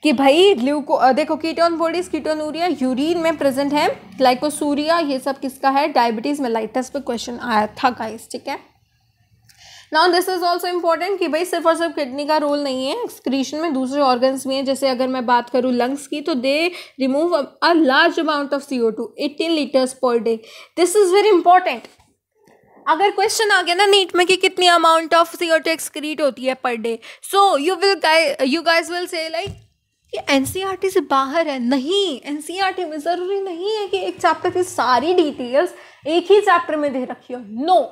कि भाई ग्लूको देखो कीटोन बॉडीज कीटोनूरिया यूरिन में प्रेजेंट है ग्लाइकोसूरिया ये सब किसका है डायबिटीज़ मेलाइटस पे क्वेश्चन आया था गाइस ठीक है now this is also important कि भाई सिर्फ और सिर्फ किडनी का रोल नहीं है एक्सक्रीशन में दूसरे ऑर्गन्स भी हैं जैसे अगर मैं बात करूँ लंग्स की तो they remove a large amount of C O two eighteen litres per day this is very important अगर क्वेश्चन आ गया ना नीट में कि कितनी amount of C O two excrete होती है per day so you will you guys will say like कि एन e से बाहर है नहीं एन e में ज़रूरी नहीं है कि एक चैप्टर की सारी डिटेल्स एक ही चैप्टर में दे रखी हो नो no.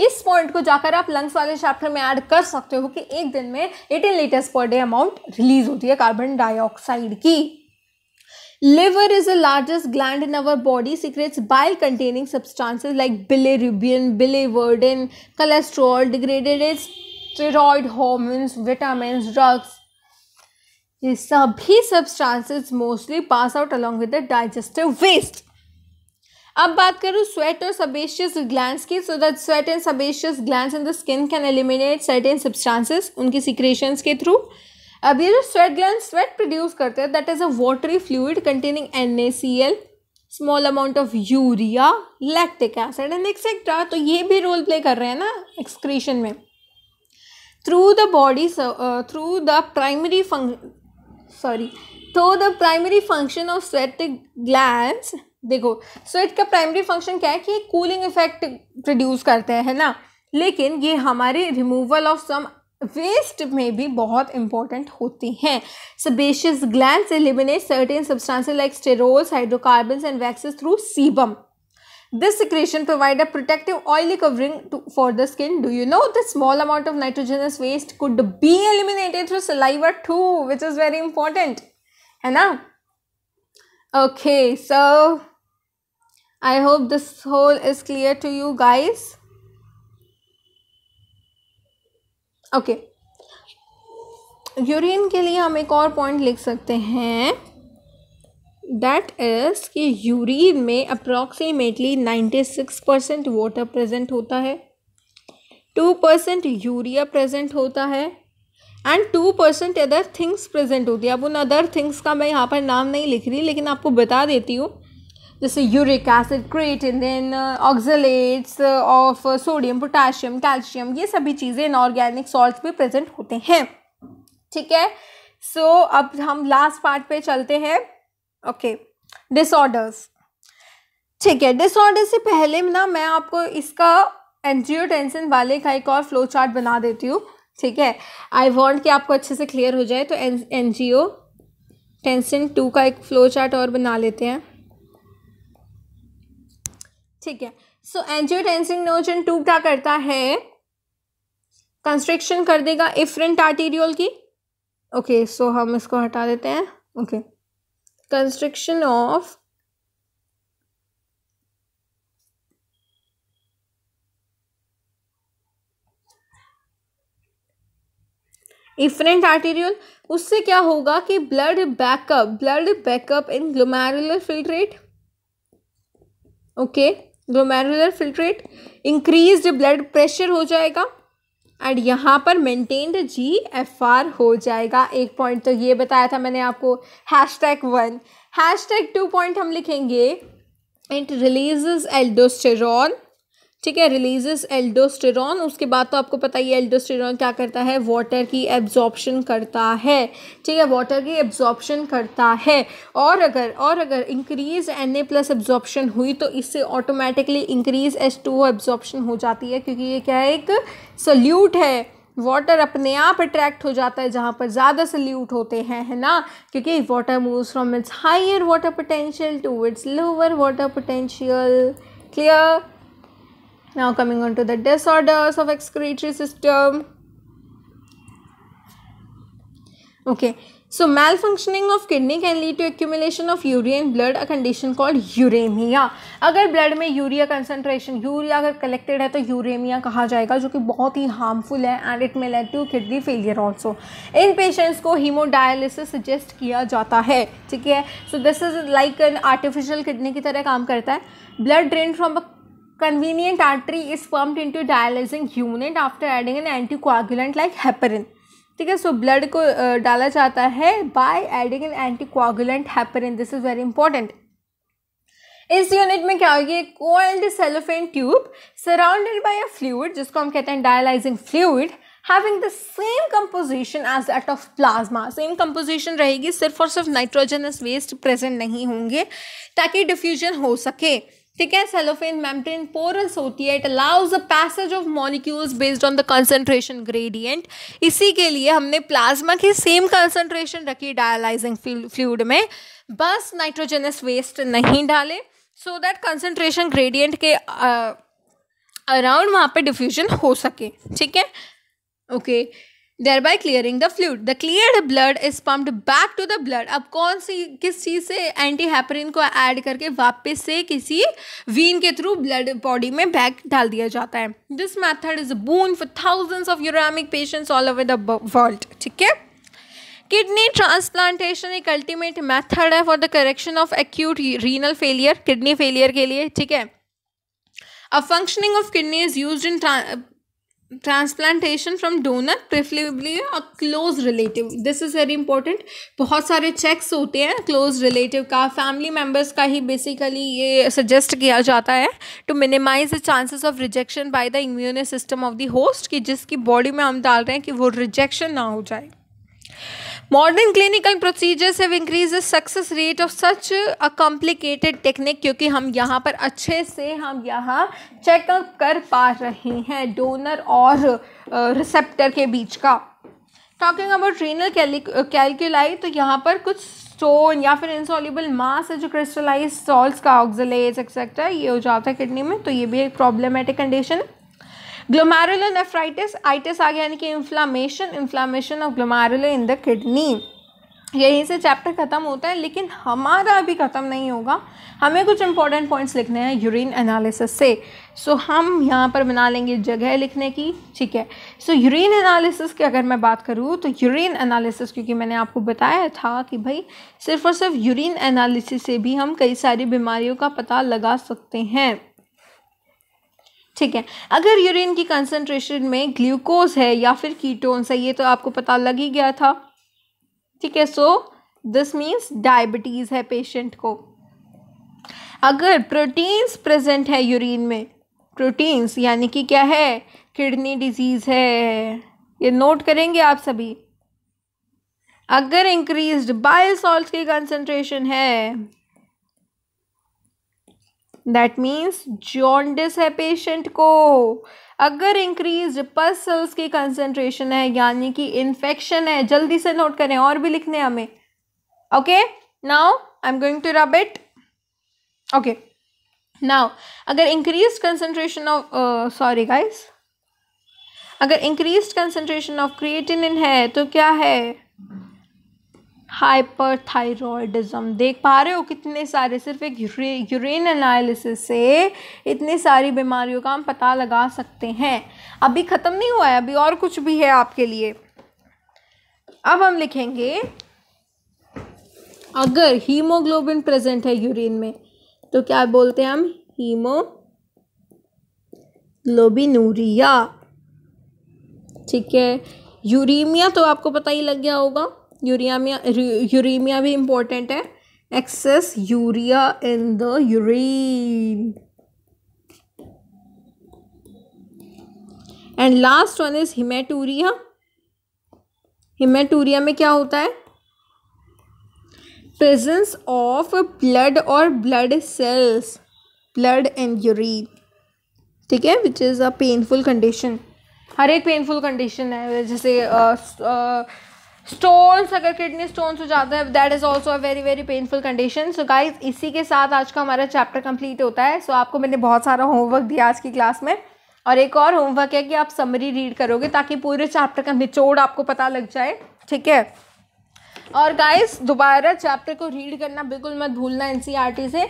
इस पॉइंट को जाकर आप लंग्स वाले चैप्टर में ऐड कर सकते हो कि एक दिन में eighteen litres per day amount release होती है कार्बन डाइऑक्साइड की liver is the largest gland in our body secretes bile containing substances like bilirubin biliverdin cholesterol degraded steroid hormones vitamin drugs ये सभी substances mostly pass out along with the digestive waste अब बात करूँ sweat और sebaceous gland की so that sweat and sebaceous gland in the skin can eliminate certain substances उनकी secretions के through अब ये जो स्वेट ग्लैंड स्वेट प्रोड्यूस करते हैं that is a watery fluid containing N A C L small amount of urea lactic acid and etcetera तो ये भी रोल प्ले कर रहे हैं ना एक्सक्रीशन में through the body through the primary function sorry through the primary function of sweat gland देखो sweat का प्राइमरी फंक्शन क्या है कि कूलिंग इफेक्ट प्रोड्यूस करते हैं है ना लेकिन ये हमारे रिमूवल ऑफ सम वेस्ट में भी बहुत इंपॉर्टेंट होती हैं sebaceous gland eliminate certain substances like sterols hydrocarbon and waxes through sebum this secretion provide a protective oily covering for the skin do you know the small amount of nitrogenous waste could be eliminated through saliva too which is very important है ना okay okay, so I hope this whole is clear to you guys. Okay okay. Urine के लिए हम एक और point लिख सकते हैं दैट इज़ कि यूरिन में approximately six percent water present होता है टू परसेंट यूरिया प्रेजेंट होता है and two percent other things present होती है अब उन अदर थिंग्स का मैं यहाँ पर नाम नहीं लिख रही लेकिन आपको बता देती हूँ जैसे uric acid creatinine oxalates of sodium potassium calcium ये सभी चीज़ें इनऑर्गेनिक सॉल्ट में प्रेजेंट होते हैं ठीक है सो so, अब हम लास्ट पार्ट पे चलते हैं ओके डिसऑर्डर्स ठीक है डिसऑर्डर से पहले ना मैं आपको इसका टेंसन वाले का एक और फ्लो चार्ट बना देती हूँ ठीक है आई वॉन्ट कि आपको अच्छे से क्लियर हो जाए तो angiotensin two का एक फ्लो चार्ट और बना लेते हैं ठीक है सो एंजियोटेंसिंग नोजन टू क्या करता है कंस्ट्रक्शन कर देगा इफ्रेंट आर्टीरियोल की ओके okay, सो so हम इसको हटा देते हैं okay constriction of efferent arteriole उससे क्या होगा कि blood backup blood backup in glomerular filtrate okay okay. Glomerular filtrate increase blood pressure हो जाएगा एंड यहाँ पर मेंटेन्ड जी एफ आर हो जाएगा एक पॉइंट तो ये बताया था मैंने आपको hashtag one hashtag two point हम लिखेंगे इट रिलीज एल्डोस्टेरॉन ठीक है रिलीजेस एल्डोस्टेरॉन उसके बाद तो आपको पता ही एल्डोस्टेरॉन क्या करता है वाटर की एब्जॉर्प्शन करता है ठीक है वाटर की एब्जॉर्प्शन करता है और अगर और अगर increase N A plus absorption हुई तो इससे automatically increase S two absorption हो जाती है क्योंकि ये क्या है एक सल्यूट है वाटर अपने आप अट्रैक्ट हो जाता है जहाँ पर ज़्यादा सल्यूट होते हैं है ना क्योंकि water moves from its higher water potential to its lower water potential clear Now coming on to the disorders of excretory system. Okay, so malfunctioning of kidney can lead to accumulation of urea in blood, a condition called uremia अगर blood में urea concentration urea अगर collected है तो uremia कहा जाएगा जो कि बहुत ही हार्मफुल है and it may lead to kidney failure also in patients को हीमोडायलिसिस सजेस्ट किया जाता है ठीक है so this is like an artificial kidney की तरह काम करता है blood drain from a Convenient artery is pumped into dialyzing unit after adding an anticoagulant like heparin. ठीक है सो ब्लड को डाला जाता है by adding an anticoagulant heparin this is very important इस यूनिट में क्या होगी coiled cellophane tube surrounded by a fluid जिसको हम कहते हैं dialysing fluid having the same composition as that of plasma same composition रहेगी सिर्फ और सिर्फ नाइट्रोजनस वेस्ट प्रेजेंट नहीं होंगे ताकि डिफ्यूजन हो सके ठीक है सेलोफेन मेम्ब्रेन पोरस होती है it allows the passage of molecules based on the concentration gradient इसी के लिए हमने प्लाज्मा की सेम कंसंट्रेशन रखी डायलाइजिंग फ्लूड में बस नाइट्रोजनस वेस्ट नहीं डाले सो दैट कंसंट्रेशन ग्रेडियंट के अराउंड uh, वहाँ पे डिफ्यूजन हो सके ठीक है okay okay. There thereby clearing the fluid the clear blood is pumped back to the blood अब कौन सी किस चीज़ से एंटी हैपरिन को ऐड करके वापस से किसी वीन के थ्रू ब्लड बॉडी में बैक डाल दिया जाता है this method is boon for thousands of uremic patients all over the world ठीक है किडनी ट्रांसप्लांटेशन एक अल्टीमेट मैथड है for the correction of acute renal failure kidney failure के लिए ठीक है a functioning of kidney is use in transplantation from donor preferably और close relative this is very important बहुत सारे चेक्स होते हैं क्लोज रिलेटिव का फैमिली मेम्बर्स का ही बेसिकली ये सजेस्ट किया जाता है to minimise the chances of rejection by the immune system of the host कि जिसकी बॉडी में हम डाल रहे हैं कि वो रिजेक्शन ना हो जाए modern clinical procedures have increase the success rate of such a complicated technique क्योंकि हम यहाँ पर अच्छे से हम यहाँ चेकअप कर पा रहे हैं डोनर और रिसेप्टर के बीच का टॉकिंग अबाउट रीनल कैलकुलाई तो यहाँ पर कुछ स्टोन या फिर इंसॉलिबल मास है जो क्रिस्टलाइज सॉल्ट का ऑक्जलेज एक्सेट्रा ये हो जाता है किडनी में तो ये भी एक प्रॉब्लमेटिक कंडीशन है ग्लोमेरुलर नेफ्राइटिस आइटिस आ गया यानी कि inflammation inflammation of glomerular in the kidney यहीं से चैप्टर ख़त्म होता है लेकिन हमारा अभी ख़त्म नहीं होगा हमें कुछ इंपॉर्टेंट पॉइंट्स लिखने हैं यूरिन एनालिसिस से सो so, हम यहाँ पर बना लेंगे जगह लिखने की ठीक है सो यूरिन एनालिसिस की अगर मैं बात करूँ तो यूरिन एनालिसिस क्योंकि मैंने आपको बताया था कि भाई सिर्फ़ और सिर्फ यूरिन एनालिसिस से भी हम कई सारी बीमारियों का पता लगा सकते हैं ठीक है अगर यूरिन की कंसनट्रेशन में ग्लूकोज है या फिर कीटोन्स है ये तो आपको पता लग ही गया था ठीक है सो दिस मीन्स डायबिटीज़ है पेशेंट को अगर प्रोटीन्स प्रेजेंट है यूरिन में प्रोटीन्स यानी कि क्या है किडनी डिजीज़ है ये नोट करेंगे आप सभी अगर इंक्रीज्ड बाइल सॉल्ट की कंसनट्रेशन है दैट मीन्स जॉन्डिस है पेशेंट को अगर इंक्रीज पस सेल्स की कंसेंट्रेशन है यानी कि इन्फेक्शन है जल्दी से नोट करें और भी लिखने हमें okay now I am going to rub it okay now अगर increase concentration of sorry guys अगर इंक्रीज कंसेंट्रेशन ऑफ क्रिएटिनिन है तो क्या है हाइपरथायरॉयडिज्म देख पा रहे हो कितने सारे सिर्फ एक यूरिन एनालिसिस से इतने सारी बीमारियों का हम पता लगा सकते हैं अभी ख़त्म नहीं हुआ है अभी और कुछ भी है आपके लिए अब हम लिखेंगे अगर हीमोग्लोबिन प्रेजेंट है यूरिन में तो क्या बोलते हैं हम हीमोग्लोबिनूरिया ठीक है यूरीमिया तो आपको पता ही लग गया होगा यूरियामिया यूरीमिया भी इम्पोर्टेंट है excess urea in the urine and last one is hematuria hematuria में क्या होता है प्रेजेंस ऑफ ब्लड और blood cells blood and urine ठीक है which is a painful condition हर एक पेनफुल कंडीशन है जैसे uh, uh, स्टोन्स अगर किडनी स्टोन्स हो जाते हैं that is also a very very painful condition so guys इसी के साथ आज का हमारा चैप्टर कंप्लीट होता है सो so, आपको मैंने बहुत सारा होमवर्क दिया आज की क्लास में और एक और होमवर्क है कि आप समरी रीड करोगे ताकि पूरे चैप्टर का निचोड़ आपको पता लग जाए ठीक है और गाइज दोबारा चैप्टर को रीड करना बिल्कुल मत भूलना एन e से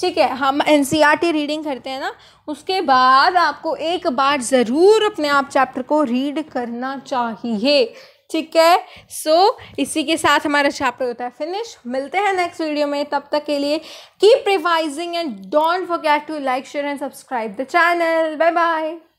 ठीक है हम एन रीडिंग e करते हैं ना उसके बाद आपको एक बार ज़रूर अपने आप चैप्टर को रीड करना चाहिए ठीक है सो so, इसी के साथ हमारा चैप्टर होता है फिनिश मिलते हैं नेक्स्ट वीडियो में तब तक के लिए keep revising and don't forget to like share and subscribe the channel bye bye